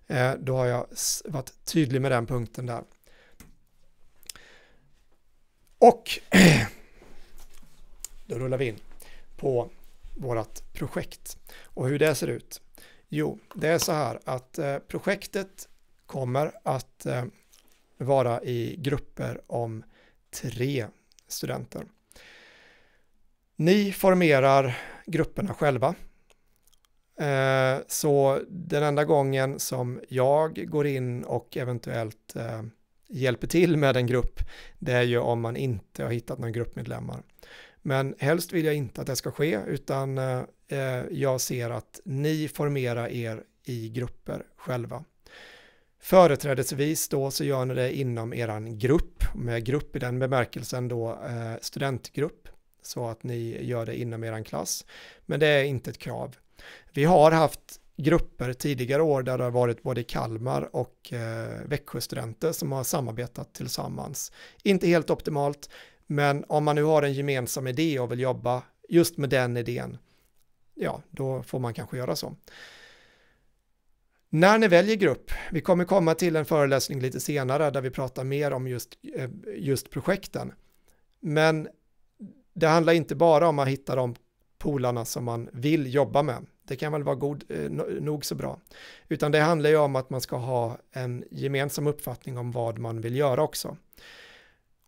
Eh, då har jag varit tydlig med den punkten där. Och då rullar vi in på vårt projekt och hur det ser ut. Jo, det är så här att eh, projektet kommer att eh, vara i grupper om tre studenter. Ni formerar grupperna själva. Eh, så den enda gången som jag går in och eventuellt hjälper till med en grupp, det är ju om man inte har hittat några gruppmedlemmar. Men helst vill jag inte att det ska ske, utan eh, jag ser att ni formerar er i grupper själva. Företrädesvis då så gör ni det inom er grupp, med grupp i den bemärkelsen då eh, studentgrupp, så att ni gör det inom er klass. Men det är inte ett krav. Vi har haft grupper tidigare år där det har varit både Kalmar och eh, Växjöstudenter som har samarbetat tillsammans. Inte helt optimalt, men om man nu har en gemensam idé och vill jobba just med den idén, ja, då får man kanske göra så. När ni väljer grupp, vi kommer komma till en föreläsning lite senare där vi pratar mer om just, eh, just projekten. Men det handlar inte bara om att hitta de polarna som man vill jobba med, det kan väl vara god, eh, nog så bra. Utan det handlar ju om att man ska ha en gemensam uppfattning om vad man vill göra också.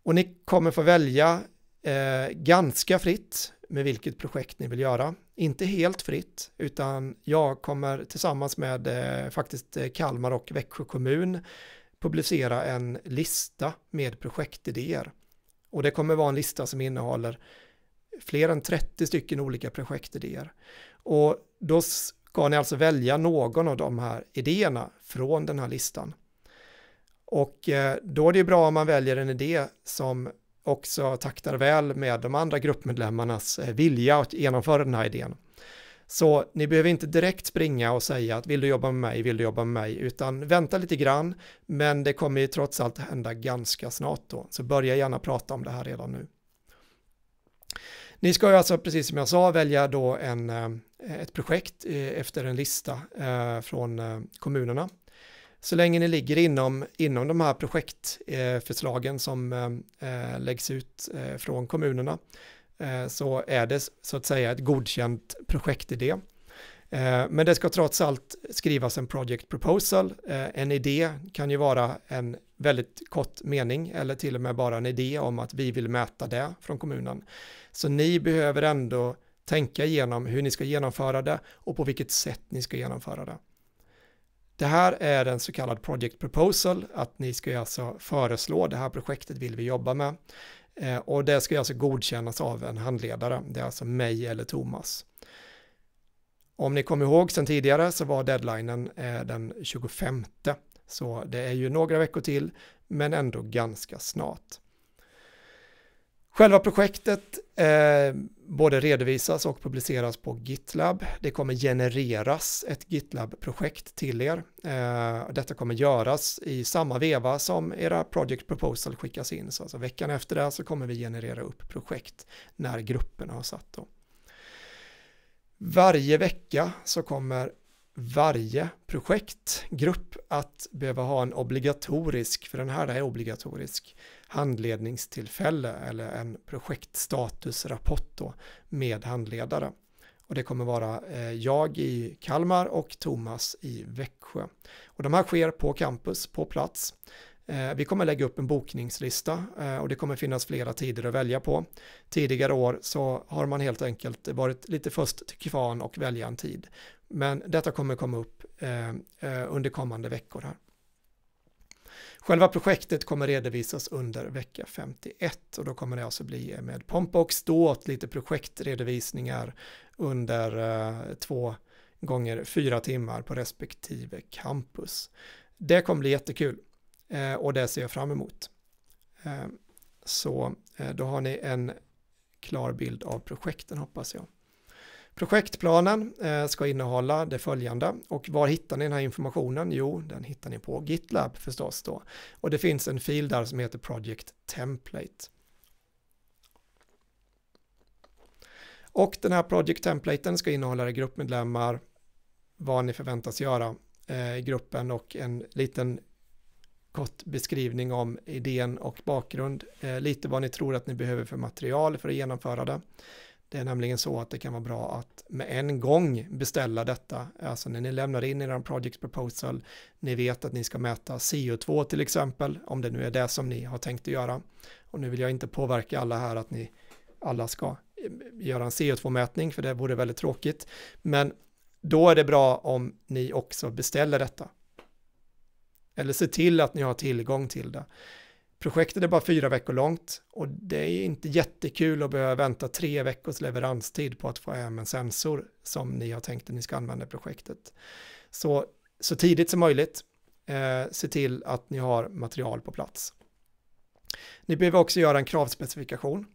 Och ni kommer få välja eh, ganska fritt med vilket projekt ni vill göra. Inte helt fritt, utan jag kommer tillsammans med eh, faktiskt eh, Kalmar och Växjö kommun publicera en lista med projektidéer. Och det kommer vara en lista som innehåller fler än 30 stycken olika projektidéer. Och då ska ni alltså välja någon av de här idéerna från den här listan. Och eh, då är det bra om man väljer en idé som också taktar väl med de andra gruppmedlemmarnas eh, vilja att genomföra den här idén. Så ni behöver inte direkt springa och säga att vill du jobba med mig, vill du jobba med mig, utan vänta lite grann, men det kommer ju trots allt hända ganska snart då, så börja gärna prata om det här redan nu. Ni ska ju alltså, precis som jag sa, välja då en, eh, ett projekt eh, efter en lista eh, från kommunerna. Så länge ni ligger inom, inom de här projektförslagen som läggs ut från kommunerna så är det så att säga ett godkänt projektidé. Men det ska trots allt skrivas en project proposal. En idé kan ju vara en väldigt kort mening eller till och med bara en idé om att vi vill mäta det från kommunen. Så ni behöver ändå tänka igenom hur ni ska genomföra det och på vilket sätt ni ska genomföra det. Det här är en så kallad project proposal, att ni ska alltså föreslå det här projektet vill vi jobba med. Eh, och det ska alltså godkännas av en handledare, det är alltså mig eller Thomas. Om ni kommer ihåg sen tidigare så var deadlinen eh, den 25 så det är ju några veckor till, men ändå ganska snart. Själva projektet eh, både redovisas och publiceras på GitLab. Det kommer genereras ett GitLab-projekt till er. Eh, detta kommer göras i samma veva som era project proposal skickas in. Så alltså veckan efter det så kommer vi generera upp projekt när grupperna har satt dem. Varje vecka så kommer varje projektgrupp att behöva ha en obligatorisk, för den här är obligatorisk, handledningstillfälle eller en projektstatusrapport då med handledare. Och det kommer vara eh, jag i Kalmar och Thomas i Växjö. Och de här sker på campus, på plats. Eh, vi kommer lägga upp en bokningslista eh, och det kommer finnas flera tider att välja på. Tidigare år så har man helt enkelt varit lite först till kvarn och välja en tid. Men detta kommer komma upp eh, eh, under kommande veckor här. Själva projektet kommer redovisas under vecka 51 och då kommer det alltså bli med pompa och ståt lite projektredovisningar under eh, två gånger fyra timmar på respektive campus. Det kommer bli jättekul eh, och det ser jag fram emot. Eh, så eh, då har ni en klar bild av projekten hoppas jag. Projektplanen eh, ska innehålla det följande och var hittar ni den här informationen? Jo, den hittar ni på GitLab förstås då. Och det finns en fil där som heter Project Template. Och den här Project Templaten ska innehålla gruppmedlemmar, vad ni förväntas göra eh, i gruppen och en liten kort beskrivning om idén och bakgrund, eh, lite vad ni tror att ni behöver för material för att genomföra det det är nämligen så att det kan vara bra att med en gång beställa detta. Alltså när ni lämnar in er project proposal, ni vet att ni ska mäta CO2 till exempel, om det nu är det som ni har tänkt att göra. Och nu vill jag inte påverka alla här att ni alla ska eh, göra en CO2-mätning, för det vore väldigt tråkigt. Men då är det bra om ni också beställer detta. Eller se till att ni har tillgång till det. Projektet är bara fyra veckor långt och det är inte jättekul att behöva vänta tre veckors leveranstid på att få hem en sensor som ni har tänkt att ni ska använda i projektet. Så, så tidigt som möjligt, eh, se till att ni har material på plats. Ni behöver också göra en kravspecifikation.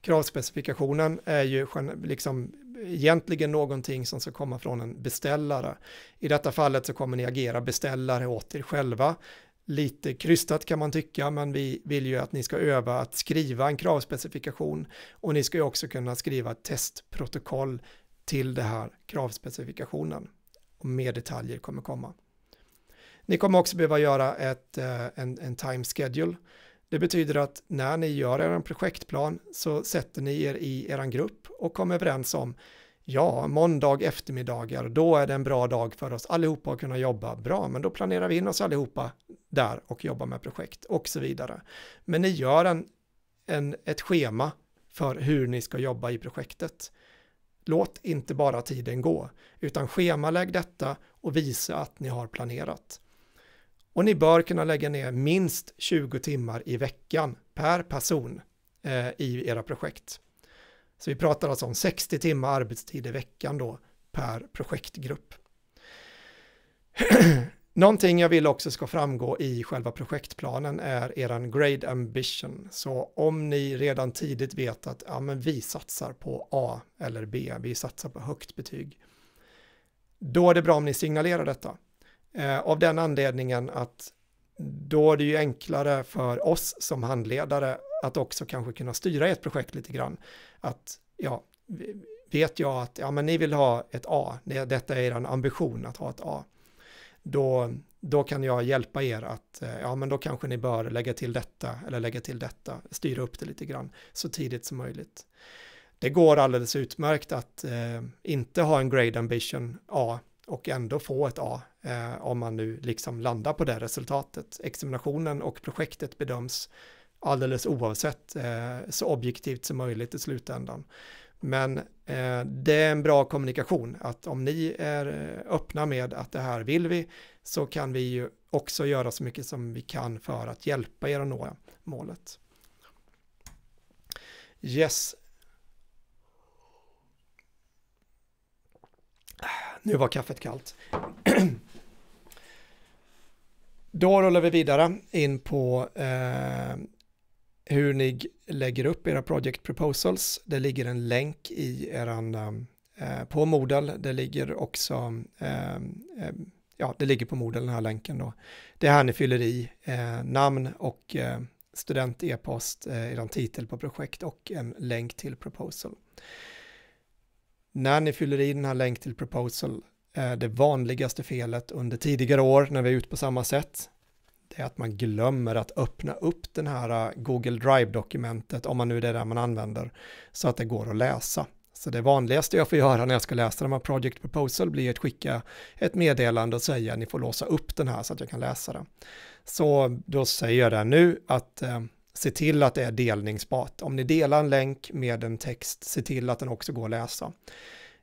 Kravspecifikationen är ju liksom egentligen någonting som ska komma från en beställare. I detta fallet så kommer ni agera beställare åt er själva lite krystat kan man tycka, men vi vill ju att ni ska öva att skriva en kravspecifikation och ni ska ju också kunna skriva ett testprotokoll till det här kravspecifikationen. Och mer detaljer kommer komma. Ni kommer också behöva göra ett, eh, en, en time schedule. Det betyder att när ni gör er projektplan så sätter ni er i er grupp och kommer överens om Ja, måndag eftermiddagar, då är det en bra dag för oss allihopa att kunna jobba. Bra, men då planerar vi in oss allihopa där och jobbar med projekt och så vidare. Men ni gör en, en, ett schema för hur ni ska jobba i projektet. Låt inte bara tiden gå, utan schemalägg detta och visa att ni har planerat. Och ni bör kunna lägga ner minst 20 timmar i veckan per person eh, i era projekt. Så vi pratar alltså om 60 timmar arbetstid i veckan då per projektgrupp. Någonting jag vill också ska framgå i själva projektplanen är eran grade ambition. Så om ni redan tidigt vet att ja, men vi satsar på A eller B, vi satsar på högt betyg, då är det bra om ni signalerar detta. Eh, av den anledningen att då är det ju enklare för oss som handledare att också kanske kunna styra ert projekt lite grann att ja, vet jag att ja, men ni vill ha ett A, detta är er ambition att ha ett A, då, då kan jag hjälpa er att eh, ja, men då kanske ni bör lägga till detta eller lägga till detta, styra upp det lite grann så tidigt som möjligt. Det går alldeles utmärkt att eh, inte ha en grade ambition A och ändå få ett A eh, om man nu liksom landar på det resultatet. Examinationen och projektet bedöms alldeles oavsett eh, så objektivt som möjligt i slutändan. Men eh, det är en bra kommunikation, att om ni är eh, öppna med att det här vill vi, så kan vi ju också göra så mycket som vi kan för att hjälpa er att nå målet. Yes. Nu var kaffet kallt. Då rullar vi vidare in på eh, hur ni lägger upp era project proposals. Det ligger en länk i eran, ehm, eh, på Moodle. Det ligger också, eh, ja, det ligger på Moodle den här länken då. Det är här ni fyller i eh, namn och eh, student, e-post, eh, eran titel på projekt och en länk till proposal. När ni fyller i den här länk till proposal, eh, det vanligaste felet under tidigare år när vi är ute på samma sätt, är att man glömmer att öppna upp den här äh, Google Drive-dokumentet, om man nu är det där man använder, så att det går att läsa. Så det vanligaste jag får göra när jag ska läsa de här Project Proposal blir att skicka ett meddelande och säga att ni får låsa upp den här så att jag kan läsa den. Så då säger jag det nu att eh, se till att det är delningsbart. Om ni delar en länk med en text, se till att den också går att läsa.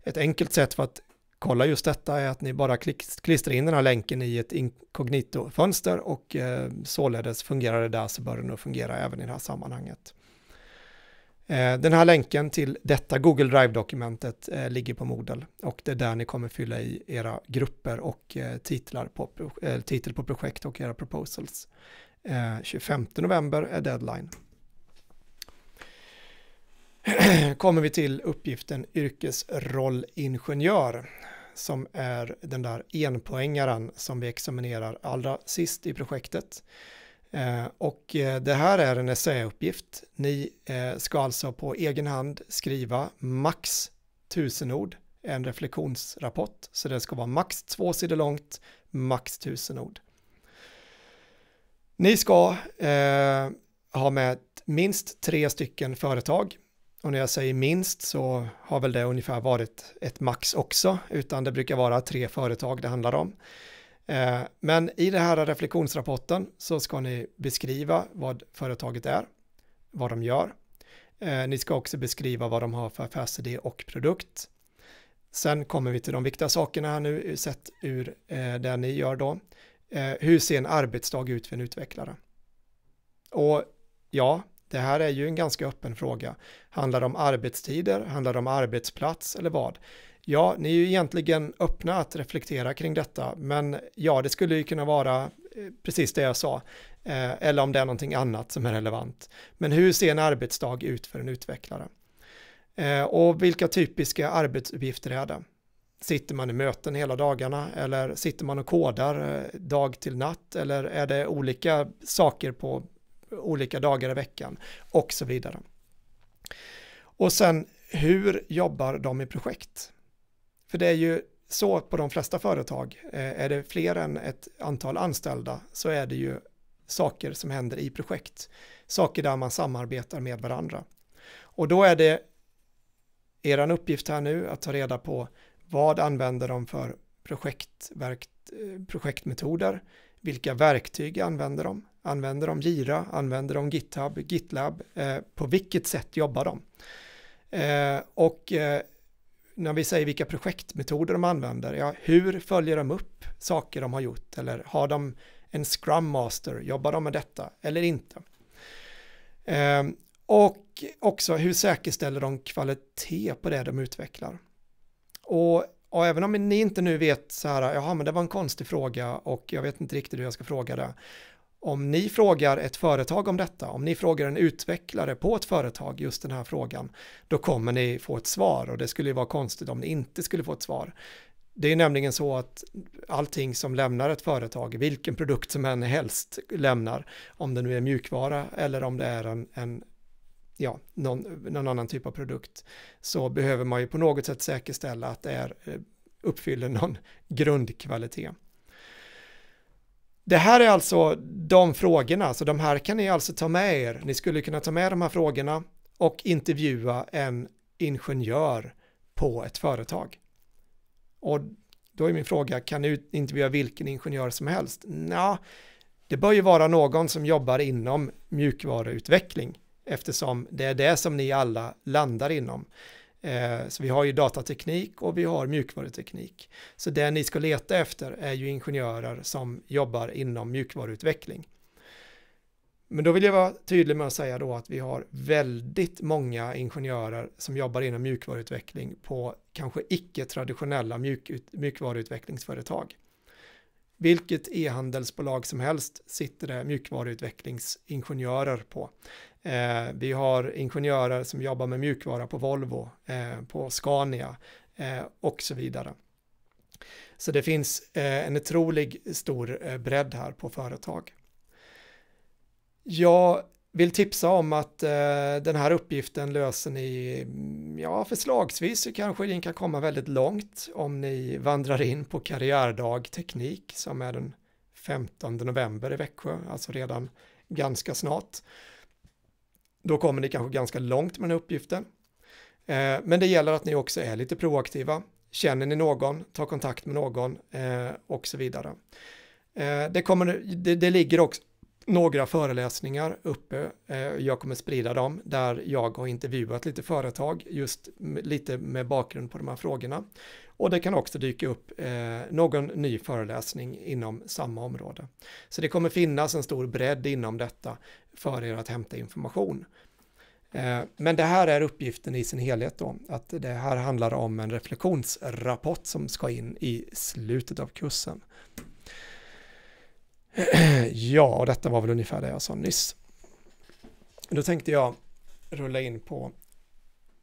Ett enkelt sätt för att kolla just detta är att ni bara klistrar in den här länken i ett inkognito-fönster och eh, således fungerar det där så bör det nog fungera även i det här sammanhanget. Eh, den här länken till detta Google Drive-dokumentet eh, ligger på Moodle och det är där ni kommer fylla i era grupper och titlar på, titel på projekt och era proposals. 25 november är deadline kommer vi till uppgiften yrkesrollingenjör som är den där enpoängaren som vi examinerar allra sist i projektet. Eh, och eh, det här är en essäuppgift. Ni eh, ska alltså på egen hand skriva max tusen ord, en reflektionsrapport. Så det ska vara max två sidor långt, max tusen ord. Ni ska eh, ha med minst tre stycken företag och när jag säger minst så har väl det ungefär varit ett max också, utan det brukar vara tre företag det handlar om. Eh, men i den här reflektionsrapporten så ska ni beskriva vad företaget är, vad de gör. Eh, ni ska också beskriva vad de har för affärsidé och produkt. Sen kommer vi till de viktiga sakerna här nu sett ur eh, det ni gör då. Hur ser en arbetsdag ut för en utvecklare? Och ja, det här är ju en ganska öppen fråga. Handlar det om arbetstider? Handlar det om arbetsplats eller vad? Ja, ni är ju egentligen öppna att reflektera kring detta, men ja, det skulle ju kunna vara eh, precis det jag sa, eh, eller om det är någonting annat som är relevant. Men hur ser en arbetsdag ut för en utvecklare? Eh, och vilka typiska arbetsuppgifter är det? Sitter man i möten hela dagarna eller sitter man och kodar dag till natt eller är det olika saker på olika dagar i veckan och så vidare. Och sen hur jobbar de i projekt? För det är ju så på de flesta företag, eh, är det fler än ett antal anställda så är det ju saker som händer i projekt, saker där man samarbetar med varandra. Och då är det er uppgift här nu att ta reda på vad använder de för projektverk, eh, projektmetoder, vilka verktyg använder de, Använder de Jira? Använder de GitHub? GitLab? Eh, på vilket sätt jobbar de? Eh, och eh, när vi säger vilka projektmetoder de använder, ja, hur följer de upp saker de har gjort? Eller har de en Scrum Master? Jobbar de med detta eller inte? och också hur säkerställer de kvalitet på det de utvecklar? Och och även om ni inte nu vet så här, jaha men det var en konstig fråga och jag vet inte riktigt hur jag ska fråga det om ni frågar ett företag om detta, om ni frågar en utvecklare på ett företag just den här frågan, då kommer ni få ett svar och det skulle ju vara konstigt om ni inte skulle få ett svar. Det är nämligen så att allting som lämnar ett företag, vilken produkt som än helst lämnar, om det nu är mjukvara eller om det är en, en ja, någon, någon annan typ av produkt, så behöver man ju på något sätt säkerställa att det är, eh, uppfyller någon grundkvalitet. Det här är alltså de frågorna, så de här kan ni alltså ta med er. Ni skulle kunna ta med de här frågorna och intervjua en ingenjör på ett företag. Och då är min fråga, kan du intervjua vilken ingenjör som helst? Ja, det bör ju vara någon som jobbar inom mjukvaruutveckling eftersom det är det som ni alla landar inom. Eh, så vi har ju datateknik och vi har mjukvaruteknik. Så det ni ska leta efter är ju ingenjörer som jobbar inom mjukvaruutveckling. Men då vill jag vara tydlig med att säga då att vi har väldigt många ingenjörer som jobbar inom mjukvaruutveckling på kanske icke-traditionella mjuk, mjukvaruutvecklingsföretag vilket e-handelsbolag som helst sitter det mjukvaruutvecklingsingenjörer på. Eh, vi har ingenjörer som jobbar med mjukvara på Volvo, eh, på Scania eh, och så vidare. Så det finns eh, en otrolig stor eh, bredd här på företag. Jag vill tipsa om att eh, den här uppgiften löser ni, ja förslagsvis så kanske ni kan komma väldigt långt om ni vandrar in på karriärdag teknik som är den 15 november i Växjö, alltså redan ganska snart. Då kommer ni kanske ganska långt med den här uppgiften. Eh, men det gäller att ni också är lite proaktiva. Känner ni någon, ta kontakt med någon eh, och så vidare. Eh, det, kommer, det, det ligger också några föreläsningar uppe. Eh, jag kommer sprida dem där jag har intervjuat lite företag just lite med bakgrund på de här frågorna. Och det kan också dyka upp eh, någon ny föreläsning inom samma område. Så det kommer finnas en stor bredd inom detta för er att hämta information. Eh, men det här är uppgiften i sin helhet då, att det här handlar om en reflektionsrapport som ska in i slutet av kursen. Ja, detta var väl ungefär det jag sa nyss. Då tänkte jag rulla in på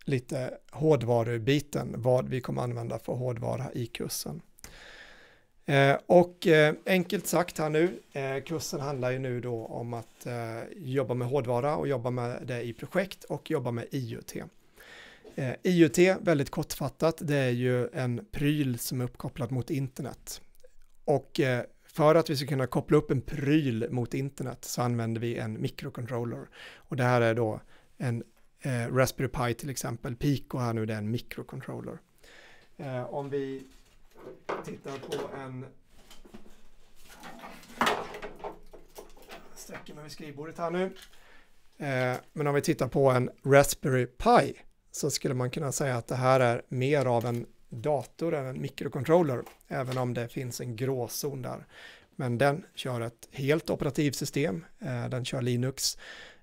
lite hårdvarubiten, vad vi kommer använda för hårdvara i kursen. Eh, och eh, enkelt sagt här nu, eh, kursen handlar ju nu då om att jobba med hårdvara och jobba med det i projekt och jobba med IoT. IoT, väldigt kortfattat, det är ju en pryl som är uppkopplad mot internet. Och för att vi ska kunna koppla upp en pryl mot internet så använder vi en mikrocontroller. Och det här är då en eh, Raspberry Pi till exempel, Pico här nu, det är en mikrocontroller. Eh, om vi tittar på en Jag sträcker mig vid skrivbordet här nu. Eh, men om vi tittar på en Raspberry Pi så skulle man kunna säga att det här är mer av en dator, eller en mikrocontroller, även om det finns en gråzon där. Men den kör ett helt operativsystem, eh, den kör Linux,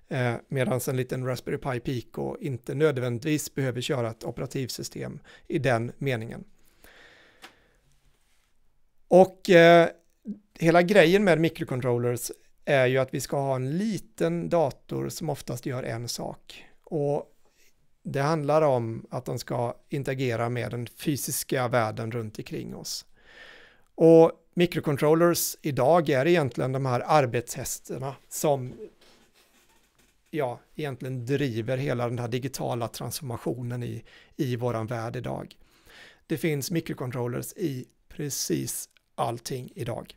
eh, medan en liten Raspberry Pi Pico inte nödvändigtvis behöver köra ett operativsystem i den meningen. Och eh, hela grejen med mikrocontrollers är ju att vi ska ha en liten dator som oftast gör en sak. Och det handlar om att de ska interagera med den fysiska världen runt omkring oss. Och mikrocontrollers idag är egentligen de här arbetshästarna som ja, egentligen driver hela den här digitala transformationen i, i våran värld idag. Det finns mikrocontrollers i precis allting idag.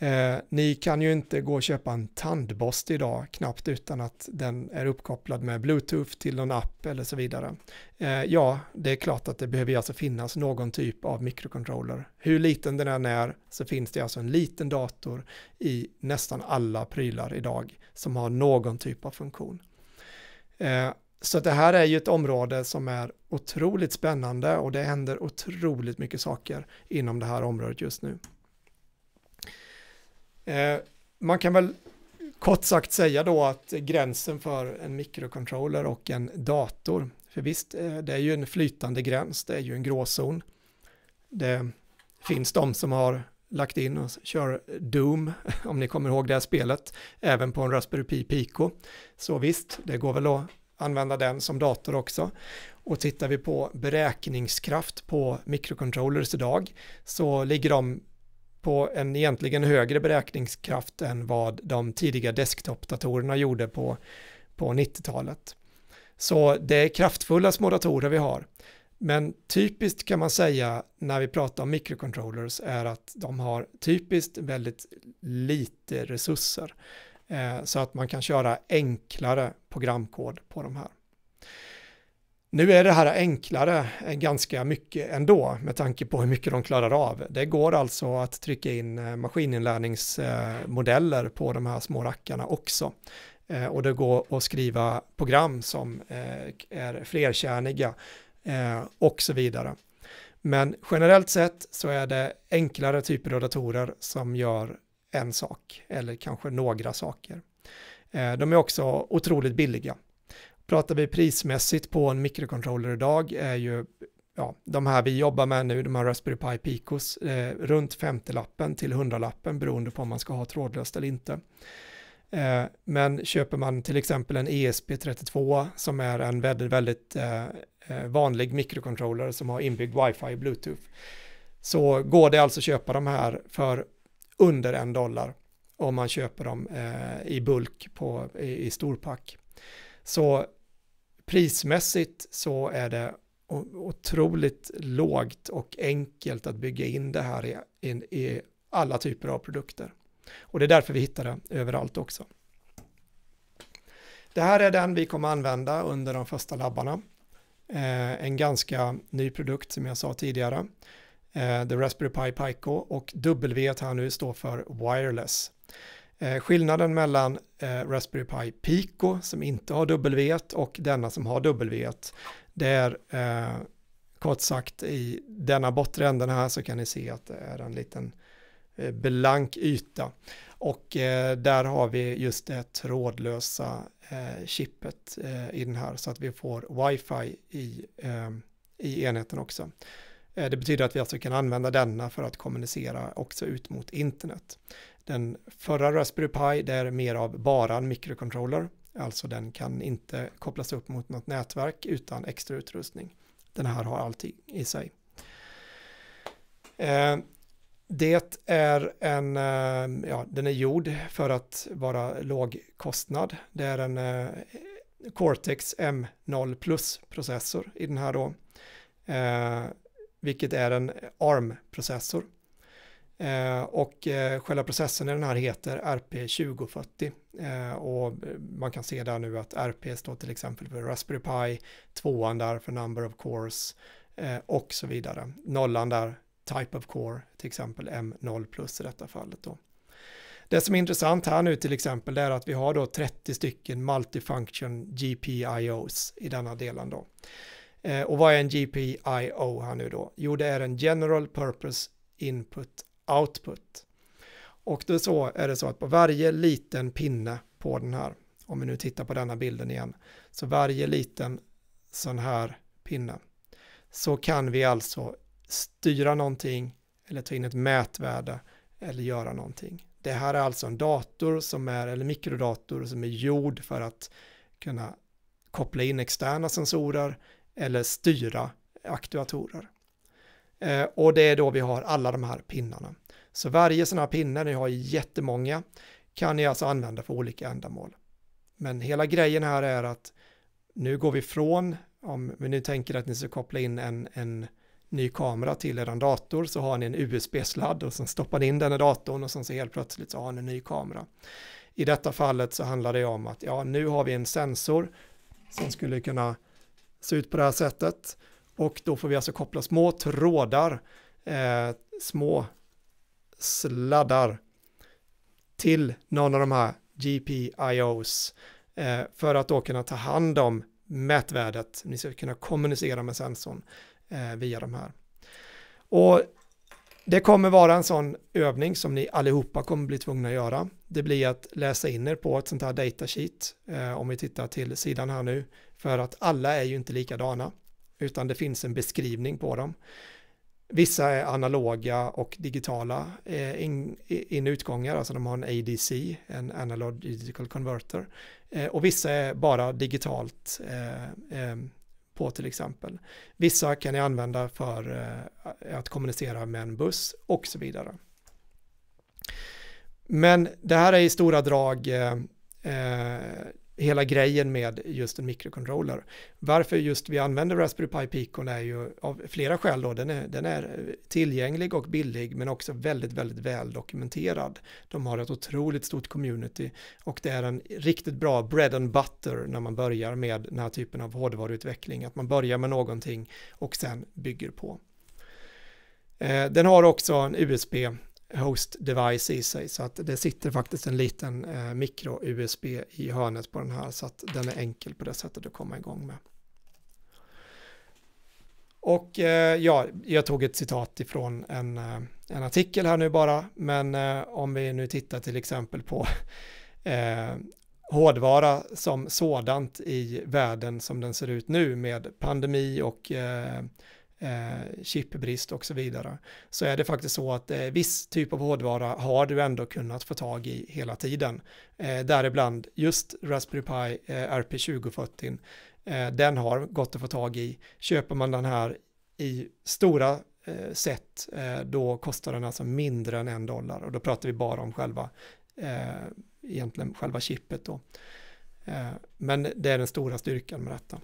Eh, ni kan ju inte gå och köpa en tandborste idag knappt utan att den är uppkopplad med bluetooth till någon app eller så vidare. Eh, ja, det är klart att det behöver alltså finnas någon typ av mikrocontroller. Hur liten den än är så finns det alltså en liten dator i nästan alla prylar idag som har någon typ av funktion. Eh, så det här är ju ett område som är otroligt spännande och det händer otroligt mycket saker inom det här området just nu. Eh, man kan väl kort sagt säga då att gränsen för en mikrocontroller och en dator, för visst, eh, det är ju en flytande gräns, det är ju en gråzon. Det finns de som har lagt in och kör Doom, om ni kommer ihåg det här spelet, även på en Raspberry Pi Pico. Så visst, det går väl att använda den som dator också. Och tittar vi på beräkningskraft på mikrocontrollers idag så ligger de på en egentligen högre beräkningskraft än vad de tidiga desktopdatorerna gjorde på, på 90-talet. Så det är kraftfulla små datorer vi har. Men typiskt kan man säga när vi pratar om mikrocontrollers är att de har typiskt väldigt lite resurser eh, så att man kan köra enklare programkod på de här. Nu är det här enklare ganska mycket ändå med tanke på hur mycket de klarar av. Det går alltså att trycka in eh, maskininlärningsmodeller på de här små rackarna också. Eh, och det går att skriva program som eh, är flerkärniga och så vidare. Men generellt sett så är det enklare typer av datorer som gör en sak eller kanske några saker. De är också otroligt billiga pratar vi prismässigt på en mikrokontroller idag är ju ja, de här vi jobbar med nu, de här Raspberry Pi Picos, eh, runt 50-lappen till 100-lappen beroende på om man ska ha trådlöst eller inte. Eh, men köper man till exempel en ESP32 som är en väldigt, väldigt eh, eh vanlig mikrokontroller som har inbyggd wifi och bluetooth så går det alltså att köpa de här för under en dollar om man köper dem eh, i bulk på, i, i storpack. Så Prismässigt så är det otroligt lågt och enkelt att bygga in det här i, i, i alla typer av produkter. Och det är därför vi hittar det överallt också. Det här är den vi kommer använda under de första labbarna. Eh, en ganska ny produkt som jag sa tidigare. Eh, The Raspberry Pi Pico och W här nu står för Wireless. Eh, skillnaden mellan eh, Raspberry Pi Pico som inte har W och denna som har W, det är eh, kort sagt i denna bortre änden här så kan ni se att det är en liten blank yta. Och eh, där har vi just det trådlösa eh, chippet eh, i den här så att vi får wifi i, i enheten också. det betyder att vi alltså kan använda denna för att kommunicera också ut mot internet. Den förra Raspberry Pi, det är mer av bara en mikrocontroller. Alltså den kan inte kopplas upp mot något nätverk utan extra utrustning. Den här har allting i sig. Eh, det är en, eh, ja, den är gjord för att vara lågkostnad. Det är en eh, Cortex M0 Plus-processor i den här då, vilket är en ARM-processor. Eh, och eh, själva processen i den här heter RP2040 eh, och man kan se där nu att RP står till exempel för Raspberry Pi, tvåan där för Number of Cores och så vidare. Nollan där, Type of Core, till exempel M0 plus i detta fallet då. Det som är intressant här nu till exempel det är att vi har då 30 stycken multifunction GPIOs i denna delen då. Och vad är en GPIO här nu då? Jo, det är en general purpose input output. Och då så är det så att på varje liten pinne på den här, om vi nu tittar på denna bilden igen, så varje liten sån här pinne, så kan vi alltså styra någonting eller ta in ett mätvärde eller göra någonting. Det här är alltså en dator som är, eller mikrodator som är gjord för att kunna koppla in externa sensorer eller styra aktuatorer. Eh, och det är då vi har alla de här pinnarna. Så varje sån här pinne, ni har jättemånga, kan ni alltså använda för olika ändamål. Men hela grejen här är att nu går vi från, om vi nu tänker att ni ska koppla in en, en ny kamera till er dator så har ni en USB-sladd och sen stoppar ni in den i datorn och sen så helt plötsligt så har ni en ny kamera. I detta fallet så handlar det om att ja, nu har vi en sensor som skulle kunna se ut på det här sättet och då får vi alltså koppla små trådar, eh, små sladdar till någon av de här GPIOs eh, för att då kunna ta hand om mätvärdet. Ni ska kunna kommunicera med sensorn eh, via de här. Och det kommer vara en sån övning som ni allihopa kommer bli tvungna att göra. Det blir att läsa in er på ett sånt här datasheet, eh, om vi tittar till sidan här nu, för att alla är ju inte likadana utan det finns en beskrivning på dem. Vissa är analoga och digitala eh, in, in utgångar, alltså de har en ADC, en Analog Digital Converter. Eh, och vissa är bara digitalt eh, eh på till exempel. Vissa kan ni använda för eh, att kommunicera med en buss och så vidare. Men det här är i stora drag eh, hela grejen med just en mikrocontroller. Varför just vi använder Raspberry Pi Picon är ju av flera skäl då, den är, den är eh, tillgänglig och billig men också väldigt, väldigt väl dokumenterad. De har ett otroligt stort community och det är en riktigt bra bread and butter när man börjar med den här typen av hårdvaruutveckling, att man börjar med någonting och sen bygger på. Eh, den har också en USB host device i sig. Så att det sitter faktiskt en liten eh, mikro USB i hörnet på den här så att den är enkel på det sättet att komma igång med. Och eh, ja, jag tog ett citat ifrån en, eh, en artikel här nu bara, men eh, om vi nu tittar till exempel på eh, hårdvara som sådant i världen som den ser ut nu med pandemi och eh, eh, chipbrist och så vidare, så är det faktiskt så att eh, viss typ av hårdvara har du ändå kunnat få tag i hela tiden. Eh, däribland just Raspberry Pi eh, RP2040, eh, den har gått att få tag i. Köper man den här i stora eh, sätt, eh, då kostar den alltså mindre än en dollar och då pratar vi bara om själva, egentligen själva chippet då. Men det är den stora styrkan med detta.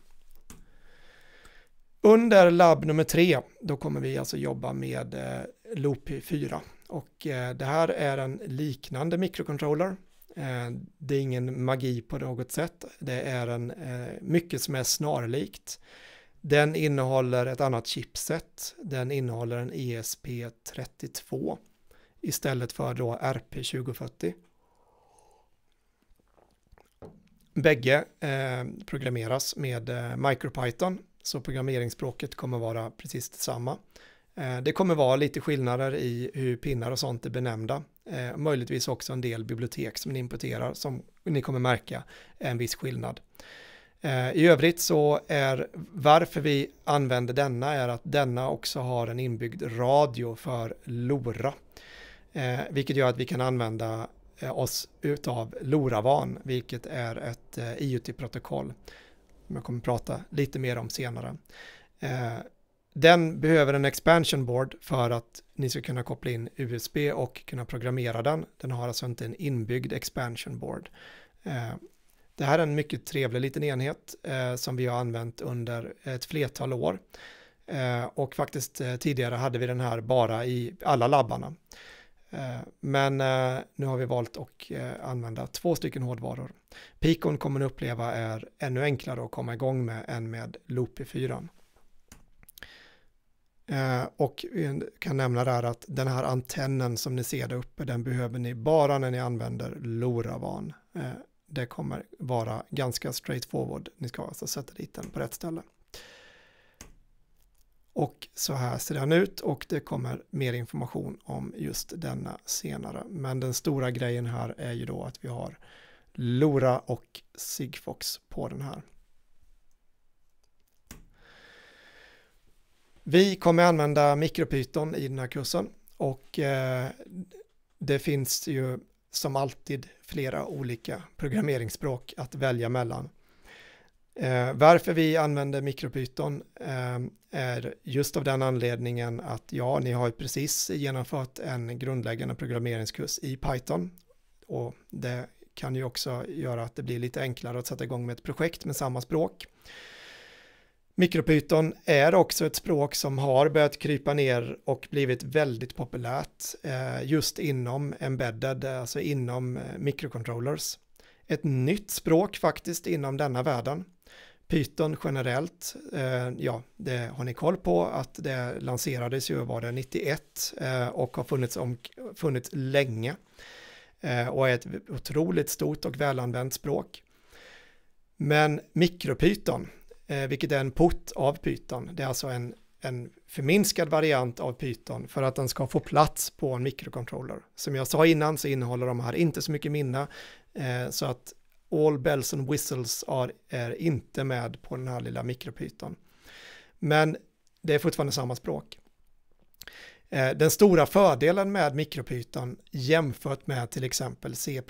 Under labb nummer tre, då kommer vi alltså jobba med eh, loop 4 och eh, det här är en liknande mikrocontroller. Eh, det är ingen magi på något sätt. Det är en eh, mycket som är snarlikt. Den innehåller ett annat chipset. Den innehåller en ESP32 istället för då RP2040. Bägge eh, programmeras med eh, MicroPython så programmeringsspråket kommer vara precis detsamma. Eh, det kommer vara lite skillnader i hur pinnar och sånt är benämnda. Eh, möjligtvis också en del bibliotek som ni importerar som ni kommer märka en viss skillnad. Eh, I övrigt så är varför vi använder denna är att denna också har en inbyggd radio för LoRa. Vilket gör att vi kan använda oss utav LoRaWAN, vilket är ett IoT-protokoll som jag kommer prata lite mer om senare. Eh, den behöver en expansion board för att ni ska kunna koppla in USB och kunna programmera den. Den har alltså inte en inbyggd expansion board. Eh, det här är en mycket trevlig liten enhet eh, som vi har använt under ett flertal år. och faktiskt tidigare hade vi den här bara i alla labbarna. Eh, men eh, nu har vi valt att eh, använda två stycken hårdvaror. Picon kommer ni uppleva är ännu enklare att komma igång med än med Loopy 4. Och kan nämna där att den här antennen som ni ser där uppe, den behöver ni bara när ni använder LoRaWAN. Det kommer vara ganska straightforward. Ni ska alltså sätta dit den på rätt ställe. Och så här ser den ut och det kommer mer information om just denna senare. Men den stora grejen här är ju då att vi har LoRa och Sigfox på den här. Vi kommer använda MicroPython i den här kursen och eh, det finns ju som alltid flera olika programmeringsspråk att välja mellan. Eh, varför vi använder mikropyton eh, är just av den anledningen att ja, ni har precis genomfört en grundläggande programmeringskurs i Python och det kan ju också göra att det blir lite enklare att sätta igång med ett projekt med samma språk. Mikropyton är också ett språk som har börjat krypa ner och blivit väldigt populärt eh, just inom embedded, alltså inom eh, microcontrollers. Ett nytt språk faktiskt inom denna världen. Python generellt, eh, ja, det har ni koll på att det lanserades ju, var det 91 eh, och har funnits, om, funnits länge eh, och är ett otroligt stort och välanvänt språk. Men mikropyton, eh, vilket är en port av Python, det är alltså en, en förminskad variant av Python för att den ska få plats på en mikrokontroller. Som jag sa innan så innehåller de här inte så mycket minne eh, så att All bells and whistles are, är inte med på den här lilla mikropyton. Men det är fortfarande samma språk. Eh, den stora fördelen med mikropyton jämfört med till exempel C++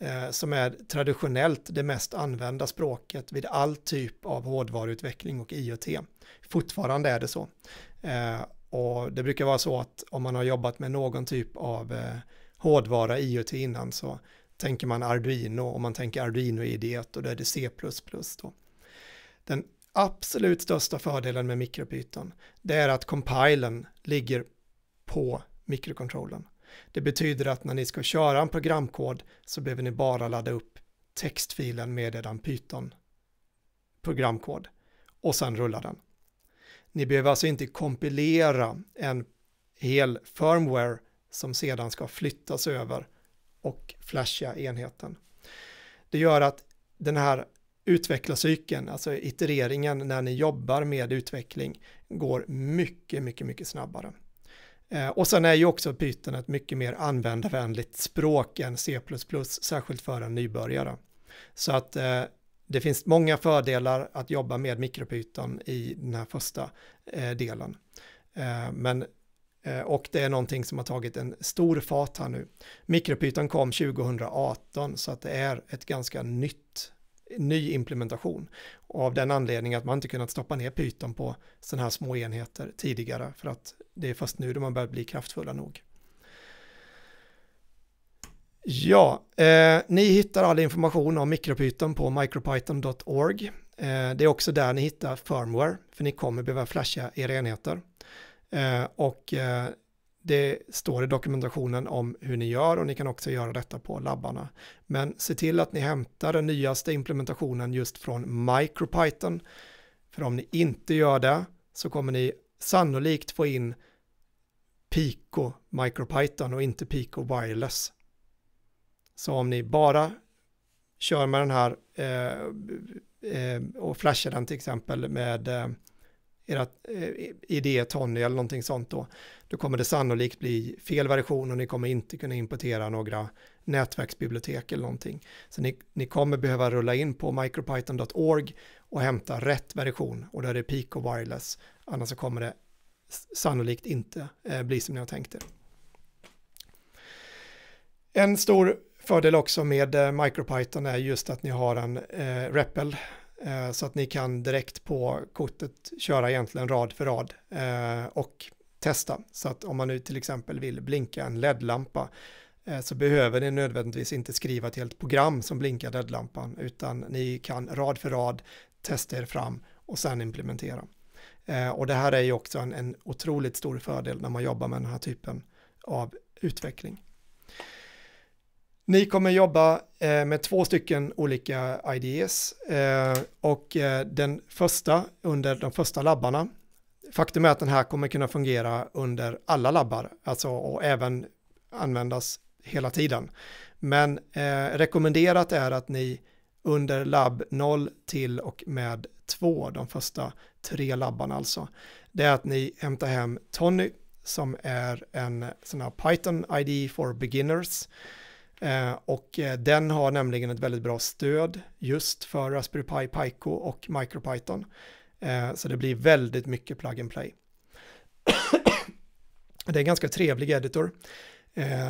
eh, som är traditionellt det mest använda språket vid all typ av hårdvaruutveckling och IoT. Fortfarande är det så. Eh, och det brukar vara så att om man har jobbat med någon typ av hårdvara IoT innan så tänker man Arduino och man tänker arduino id och då är det C++. Då. Den absolut största fördelen med MikroPython det är att compilen ligger på mikrokontrollen. Det betyder att när ni ska köra en programkod så behöver ni bara ladda upp textfilen med eran Python programkod och sen rulla den. Ni behöver alltså inte kompilera en hel firmware som sedan ska flyttas över och flashiga enheten. Det gör att den här utvecklarcykeln, alltså itereringen när ni jobbar med utveckling, går mycket, mycket, mycket snabbare. Eh, och sen är ju också Python ett mycket mer användarvänligt språk än C++, särskilt för en nybörjare. Så att eh, det finns många fördelar att jobba med mikropyton i den här första eh, delen. Eh, men Eh, och det är någonting som har tagit en stor fart här nu. Mikropython kom 2018 så att det är ett ganska nytt ny implementation. Och av den anledningen att man inte kunnat stoppa ner Python på sådana här små enheter tidigare för att det är först nu de har börjat bli kraftfulla nog. Ja, eh, ni hittar all information om MikroPython på micropython.org. Eh, det är också där ni hittar firmware, för ni kommer behöva flasha era enheter. Eh, och eh, det står i dokumentationen om hur ni gör och ni kan också göra detta på labbarna. Men se till att ni hämtar den nyaste implementationen just från MicroPython. För om ni inte gör det så kommer ni sannolikt få in Pico MicroPython och inte Pico Wireless. Så om ni bara kör med den här eh, eh, och flashar den till exempel med eh, era, eh, idé det Tony eller någonting sånt då, då kommer det sannolikt bli fel version och ni kommer inte kunna importera några nätverksbibliotek eller någonting. Så ni, ni kommer behöva rulla in på micropython.org och hämta rätt version och där är det Pico Wireless, annars så kommer det sannolikt inte eh, bli som ni har tänkt er. En stor fördel också med eh, MicroPython är just att ni har en eh, REPL Eh, så att ni kan direkt på kortet köra egentligen rad för rad eh, och testa. Så att om man nu till exempel vill blinka en LED-lampa eh, så behöver ni nödvändigtvis inte skriva ett helt program som blinkar LED-lampan utan ni kan rad för rad testa er fram och sen implementera. Och det här är ju också en, en otroligt stor fördel när man jobbar med den här typen av utveckling. Ni kommer jobba eh, med två stycken olika IDEs eh, och eh, den första under de första labbarna. Faktum är att den här kommer kunna fungera under alla labbar, alltså och även användas hela tiden. Men rekommenderat är att ni under labb 0 till och med 2, de första tre labbarna alltså, det är att ni hämtar hem Tony som är en sån här Python ID e for beginners Eh, och eh, den har nämligen ett väldigt bra stöd just för Raspberry Pi Pico och MicroPython. Eh, så det blir väldigt mycket plug and play. det är en ganska trevlig editor.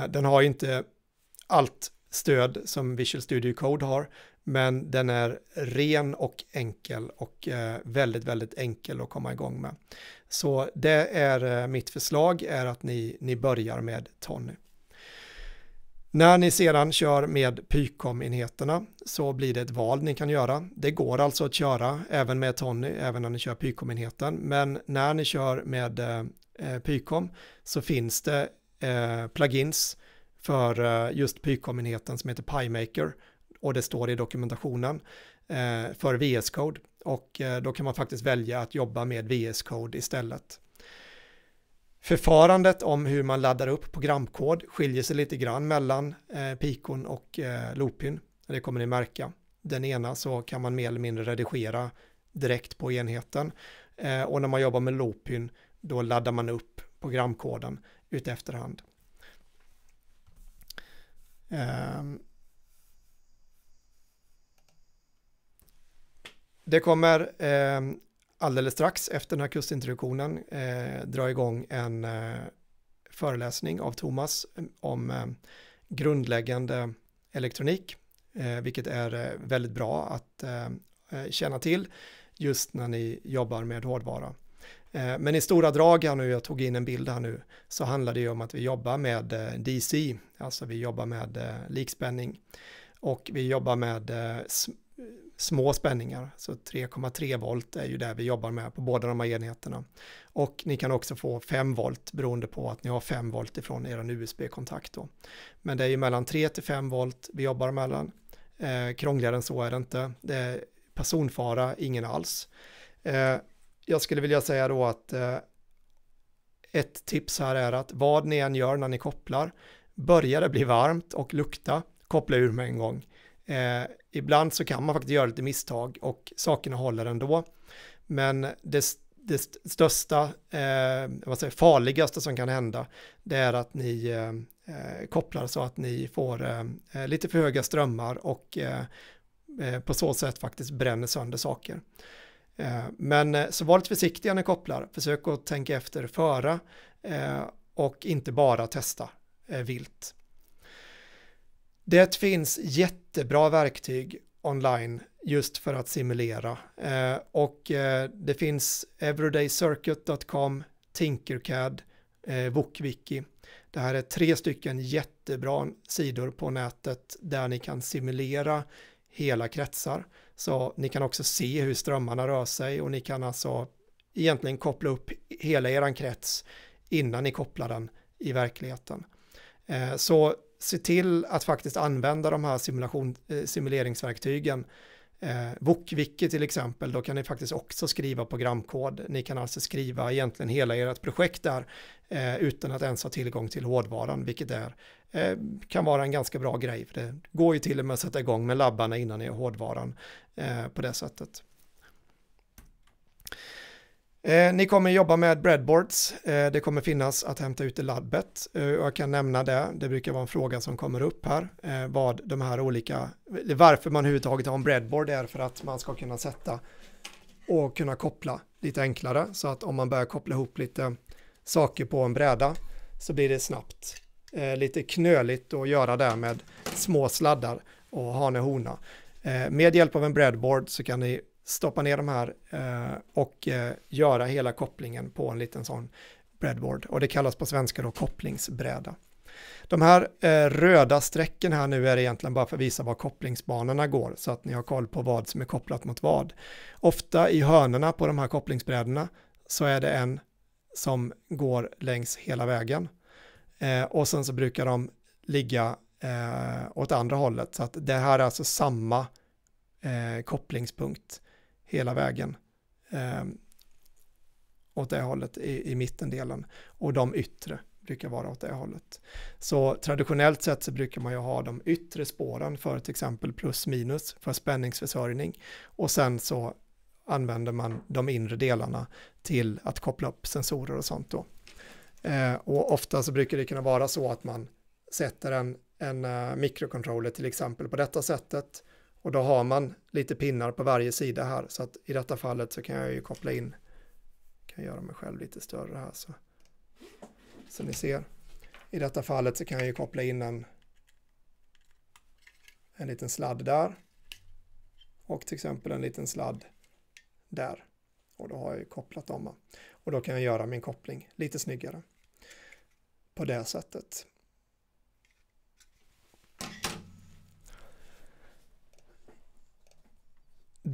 Den har ju inte allt stöd som Visual Studio Code har, men den är ren och enkel och väldigt, väldigt enkel att komma igång med. Så det är mitt förslag är att ni, ni börjar med Tony. När ni sedan kör med Pycom-enheterna så blir det ett val ni kan göra. Det går alltså att köra även med Tony, även när ni kör Pycom-enheten, men när ni kör med eh, eh Pycom så finns det eh, plugins för eh, just Pycom-enheten som heter PyMaker och det står i dokumentationen eh, för VS Code och eh, då kan man faktiskt välja att jobba med VS Code istället. Förfarandet om hur man laddar upp programkod skiljer sig lite grann mellan eh, pikon och eh, loopin. Det kommer ni märka. Den ena så kan man mer eller mindre redigera direkt på enheten eh, och när man jobbar med loopin då laddar man upp programkoden ut efterhand. Eh, det kommer eh, alldeles strax efter den här kursintroduktionen eh, dra igång en eh, föreläsning av Thomas eh, om eh, grundläggande elektronik, eh, vilket är eh, väldigt bra att känna till just när ni jobbar med hårdvara. Men i stora drag här nu, jag tog in en bild här nu, så handlar det ju om att vi jobbar med DC, alltså vi jobbar med likspänning och vi jobbar med små spänningar. Så 3,3 volt är ju det vi jobbar med på båda de här enheterna. Och ni kan också få 5 volt beroende på att ni har 5 volt ifrån er USB-kontakt. Men det är ju mellan 3 till 5 volt vi jobbar mellan. Eh, krångligare än så är det inte. Det är personfara, ingen alls. Eh, jag skulle vilja säga då att eh, ett tips här är att vad ni än gör när ni kopplar, börjar det bli varmt och lukta, koppla ur med en gång. Eh, Ibland så kan man faktiskt göra lite misstag och sakerna håller ändå. Men det, det största, eh, vad säger, farligaste som kan hända, det är att ni eh, eh kopplar så att ni får eh, eh lite för höga strömmar och eh, på så sätt faktiskt bränner sönder saker. Men så var lite försiktiga när ni kopplar, försök att tänka efter föra och inte bara testa vilt. Det finns jättebra verktyg online just för att simulera. Eh, och eh, det finns everydaycircuit.com, Tinkercad, eh, Wokviki. Det här är tre stycken jättebra sidor på nätet där ni kan simulera hela kretsar. Så ni kan också se hur strömmarna rör sig och ni kan alltså egentligen koppla upp hela er krets innan ni kopplar den i verkligheten. Eh, så se till att faktiskt använda de här simulation, eh, simuleringsverktygen. Eh, Wokviki till exempel, då kan ni faktiskt också skriva programkod. Ni kan alltså skriva egentligen hela ert projekt där eh, utan att ens ha tillgång till hårdvaran, vilket är, eh, kan vara en ganska bra grej. För det går ju till och med att sätta igång med labbarna innan ni har hårdvaran eh, på det sättet. Eh, ni kommer jobba med breadboards. Eh, det kommer finnas att hämta ut i labbet. Eh, jag kan nämna det. Det brukar vara en fråga som kommer upp här. Eh, vad de här olika, varför man överhuvudtaget har en breadboard är för att man ska kunna sätta och kunna koppla lite enklare. Så att om man börjar koppla ihop lite saker på en bräda så blir det snabbt eh, lite knöligt att göra det med små sladdar och hane hona. Eh, med hjälp av en breadboard så kan ni stoppa ner de här eh, och eh, göra hela kopplingen på en liten sån breadboard. Och det kallas på svenska då kopplingsbräda. De här eh, röda strecken här nu är egentligen bara för att visa var kopplingsbanorna går så att ni har koll på vad som är kopplat mot vad. Ofta i hörnerna på de här kopplingsbrädorna så är det en som går längs hela vägen. Eh, och sen så brukar de ligga eh, åt andra hållet så att det här är alltså samma eh, kopplingspunkt hela vägen eh, åt det hållet i, i mittendelen och de yttre brukar vara åt det hållet. Så traditionellt sett så brukar man ju ha de yttre spåren för till exempel plus minus för spänningsförsörjning och sen så använder man de inre delarna till att koppla upp sensorer och sånt då. Eh, och ofta så brukar det kunna vara så att man sätter en, en uh, mikrocontroller till exempel på detta sättet och då har man lite pinnar på varje sida här. Så att i detta fallet så kan jag ju koppla in, kan göra mig själv lite större här så. Så ni ser. I detta fallet så kan jag ju koppla in en, en liten sladd där. Och till exempel en liten sladd där. Och då har jag ju kopplat dem. Och då kan jag göra min koppling lite snyggare på det sättet.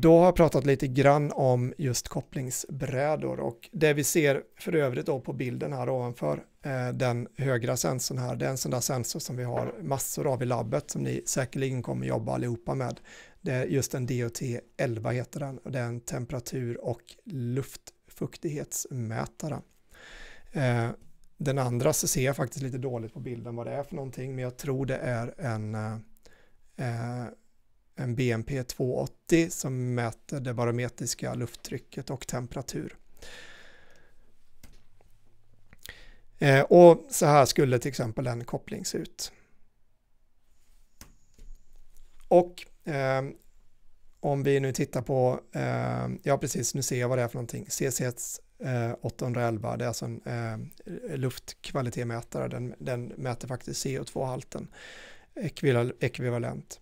då har jag pratat lite grann om just kopplingsbrädor och det vi ser för övrigt då på bilden här ovanför eh, den högra sensorn här, det är en sån där sensor som vi har massor av i labbet som ni säkerligen kommer jobba allihopa med. Det är just en DOT 11 heter den och det är en temperatur och luftfuktighetsmätare. Eh, den andra så ser jag faktiskt lite dåligt på bilden vad det är för någonting men jag tror det är en eh, en BNP 280 som mäter det barometriska lufttrycket och temperatur. Eh, och så här skulle till exempel en koppling se ut. Och eh, om vi nu tittar på, eh, ja precis, nu ser jag vad det är för någonting, CCS eh, 811, det är alltså en eh, luftkvalitetmätare, den, den mäter faktiskt CO2-halten ekvivalent.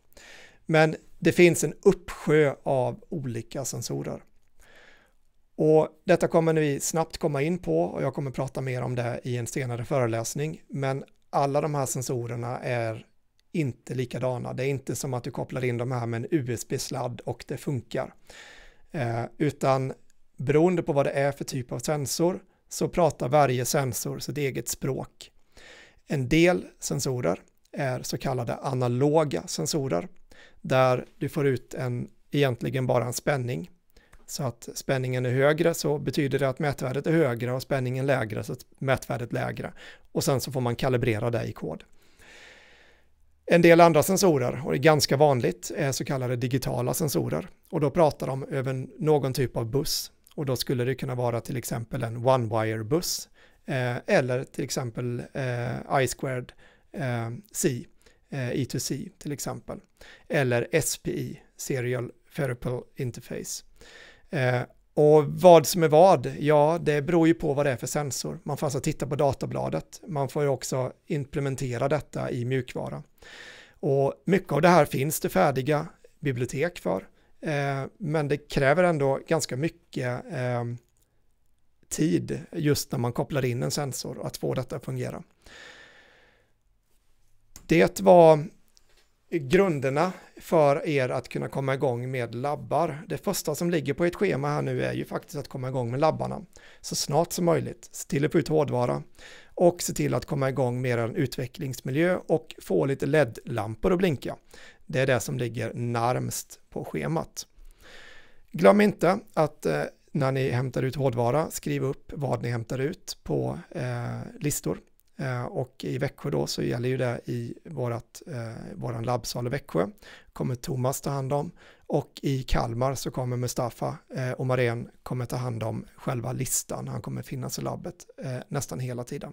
Men det finns en uppsjö av olika sensorer. Och detta kommer vi snabbt komma in på och jag kommer prata mer om det i en senare föreläsning. Men alla de här sensorerna är inte likadana. Det är inte som att du kopplar in de här med en USB-sladd och det funkar. Eh, utan beroende på vad det är för typ av sensor så pratar varje sensor sitt eget språk. En del sensorer är så kallade analoga sensorer där du får ut en, egentligen bara en spänning. Så att spänningen är högre så betyder det att mätvärdet är högre och spänningen lägre så att mätvärdet lägre. Och sen så får man kalibrera det i kod. En del andra sensorer, och det är ganska vanligt, är så kallade digitala sensorer. Och då pratar de över någon typ av buss. Och då skulle det kunna vara till exempel en onewire buss eh, eller till exempel eh, I-squared eh, C E2C eh, till exempel. Eller SPI, Serial Ferriple Interface. Eh, och vad som är vad, ja det beror ju på vad det är för sensor. Man får alltså titta på databladet. Man får ju också implementera detta i mjukvara. Och mycket av det här finns det färdiga bibliotek för. Eh, men det kräver ändå ganska mycket eh, tid just när man kopplar in en sensor att få detta att fungera det var grunderna för er att kunna komma igång med labbar. Det första som ligger på ert schema här nu är ju faktiskt att komma igång med labbarna så snart som möjligt. Se till att få ut hårdvara och se till att komma igång med er utvecklingsmiljö och få lite LED-lampor att blinka. Det är det som ligger närmst på schemat. Glöm inte att eh, när ni hämtar ut hårdvara, skriv upp vad ni hämtar ut på eh, listor Eh, och i Växjö då så gäller ju det i vårat, eh, våran labbsal i Växjö, kommer Thomas ta hand om. Och i Kalmar så kommer Mustafa eh, och Marén kommer ta hand om själva listan. Han kommer finnas i labbet eh, nästan hela tiden.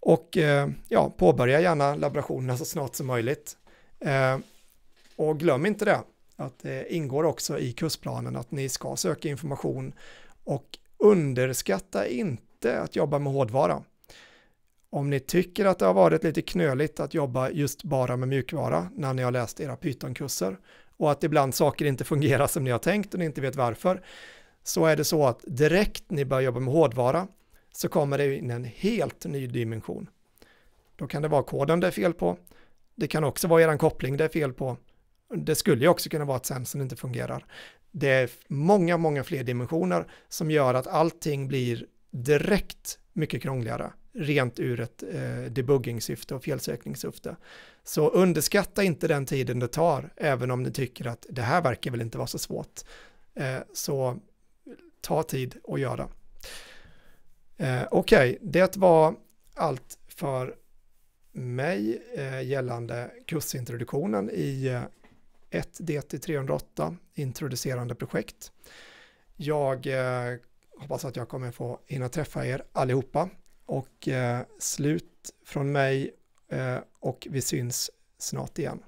Och eh, ja, påbörja gärna laborationerna så snart som möjligt. Eh, och glöm inte det, att det ingår också i kursplanen att ni ska söka information och underskatta inte att jobba med hårdvara. Om ni tycker att det har varit lite knöligt att jobba just bara med mjukvara när ni har läst era Python-kurser och att ibland saker inte fungerar som ni har tänkt och ni inte vet varför, så är det så att direkt ni börjar jobba med hårdvara så kommer det in en helt ny dimension. Då kan det vara koden det är fel på, det kan också vara er koppling det är fel på, det skulle ju också kunna vara att sensen inte fungerar. Det är många, många fler dimensioner som gör att allting blir direkt mycket krångligare rent ur ett eh, debugging och felsökningssyfte. Så underskatta inte den tiden det tar, även om ni tycker att det här verkar väl inte vara så svårt. Eh, så ta tid och göra. Eh, Okej, okay. det var allt för mig eh, gällande kursintroduktionen i eh, 1DT308, introducerande projekt. Jag eh, hoppas att jag kommer få hinna träffa er allihopa och eh, slut från mig eh, och vi syns snart igen.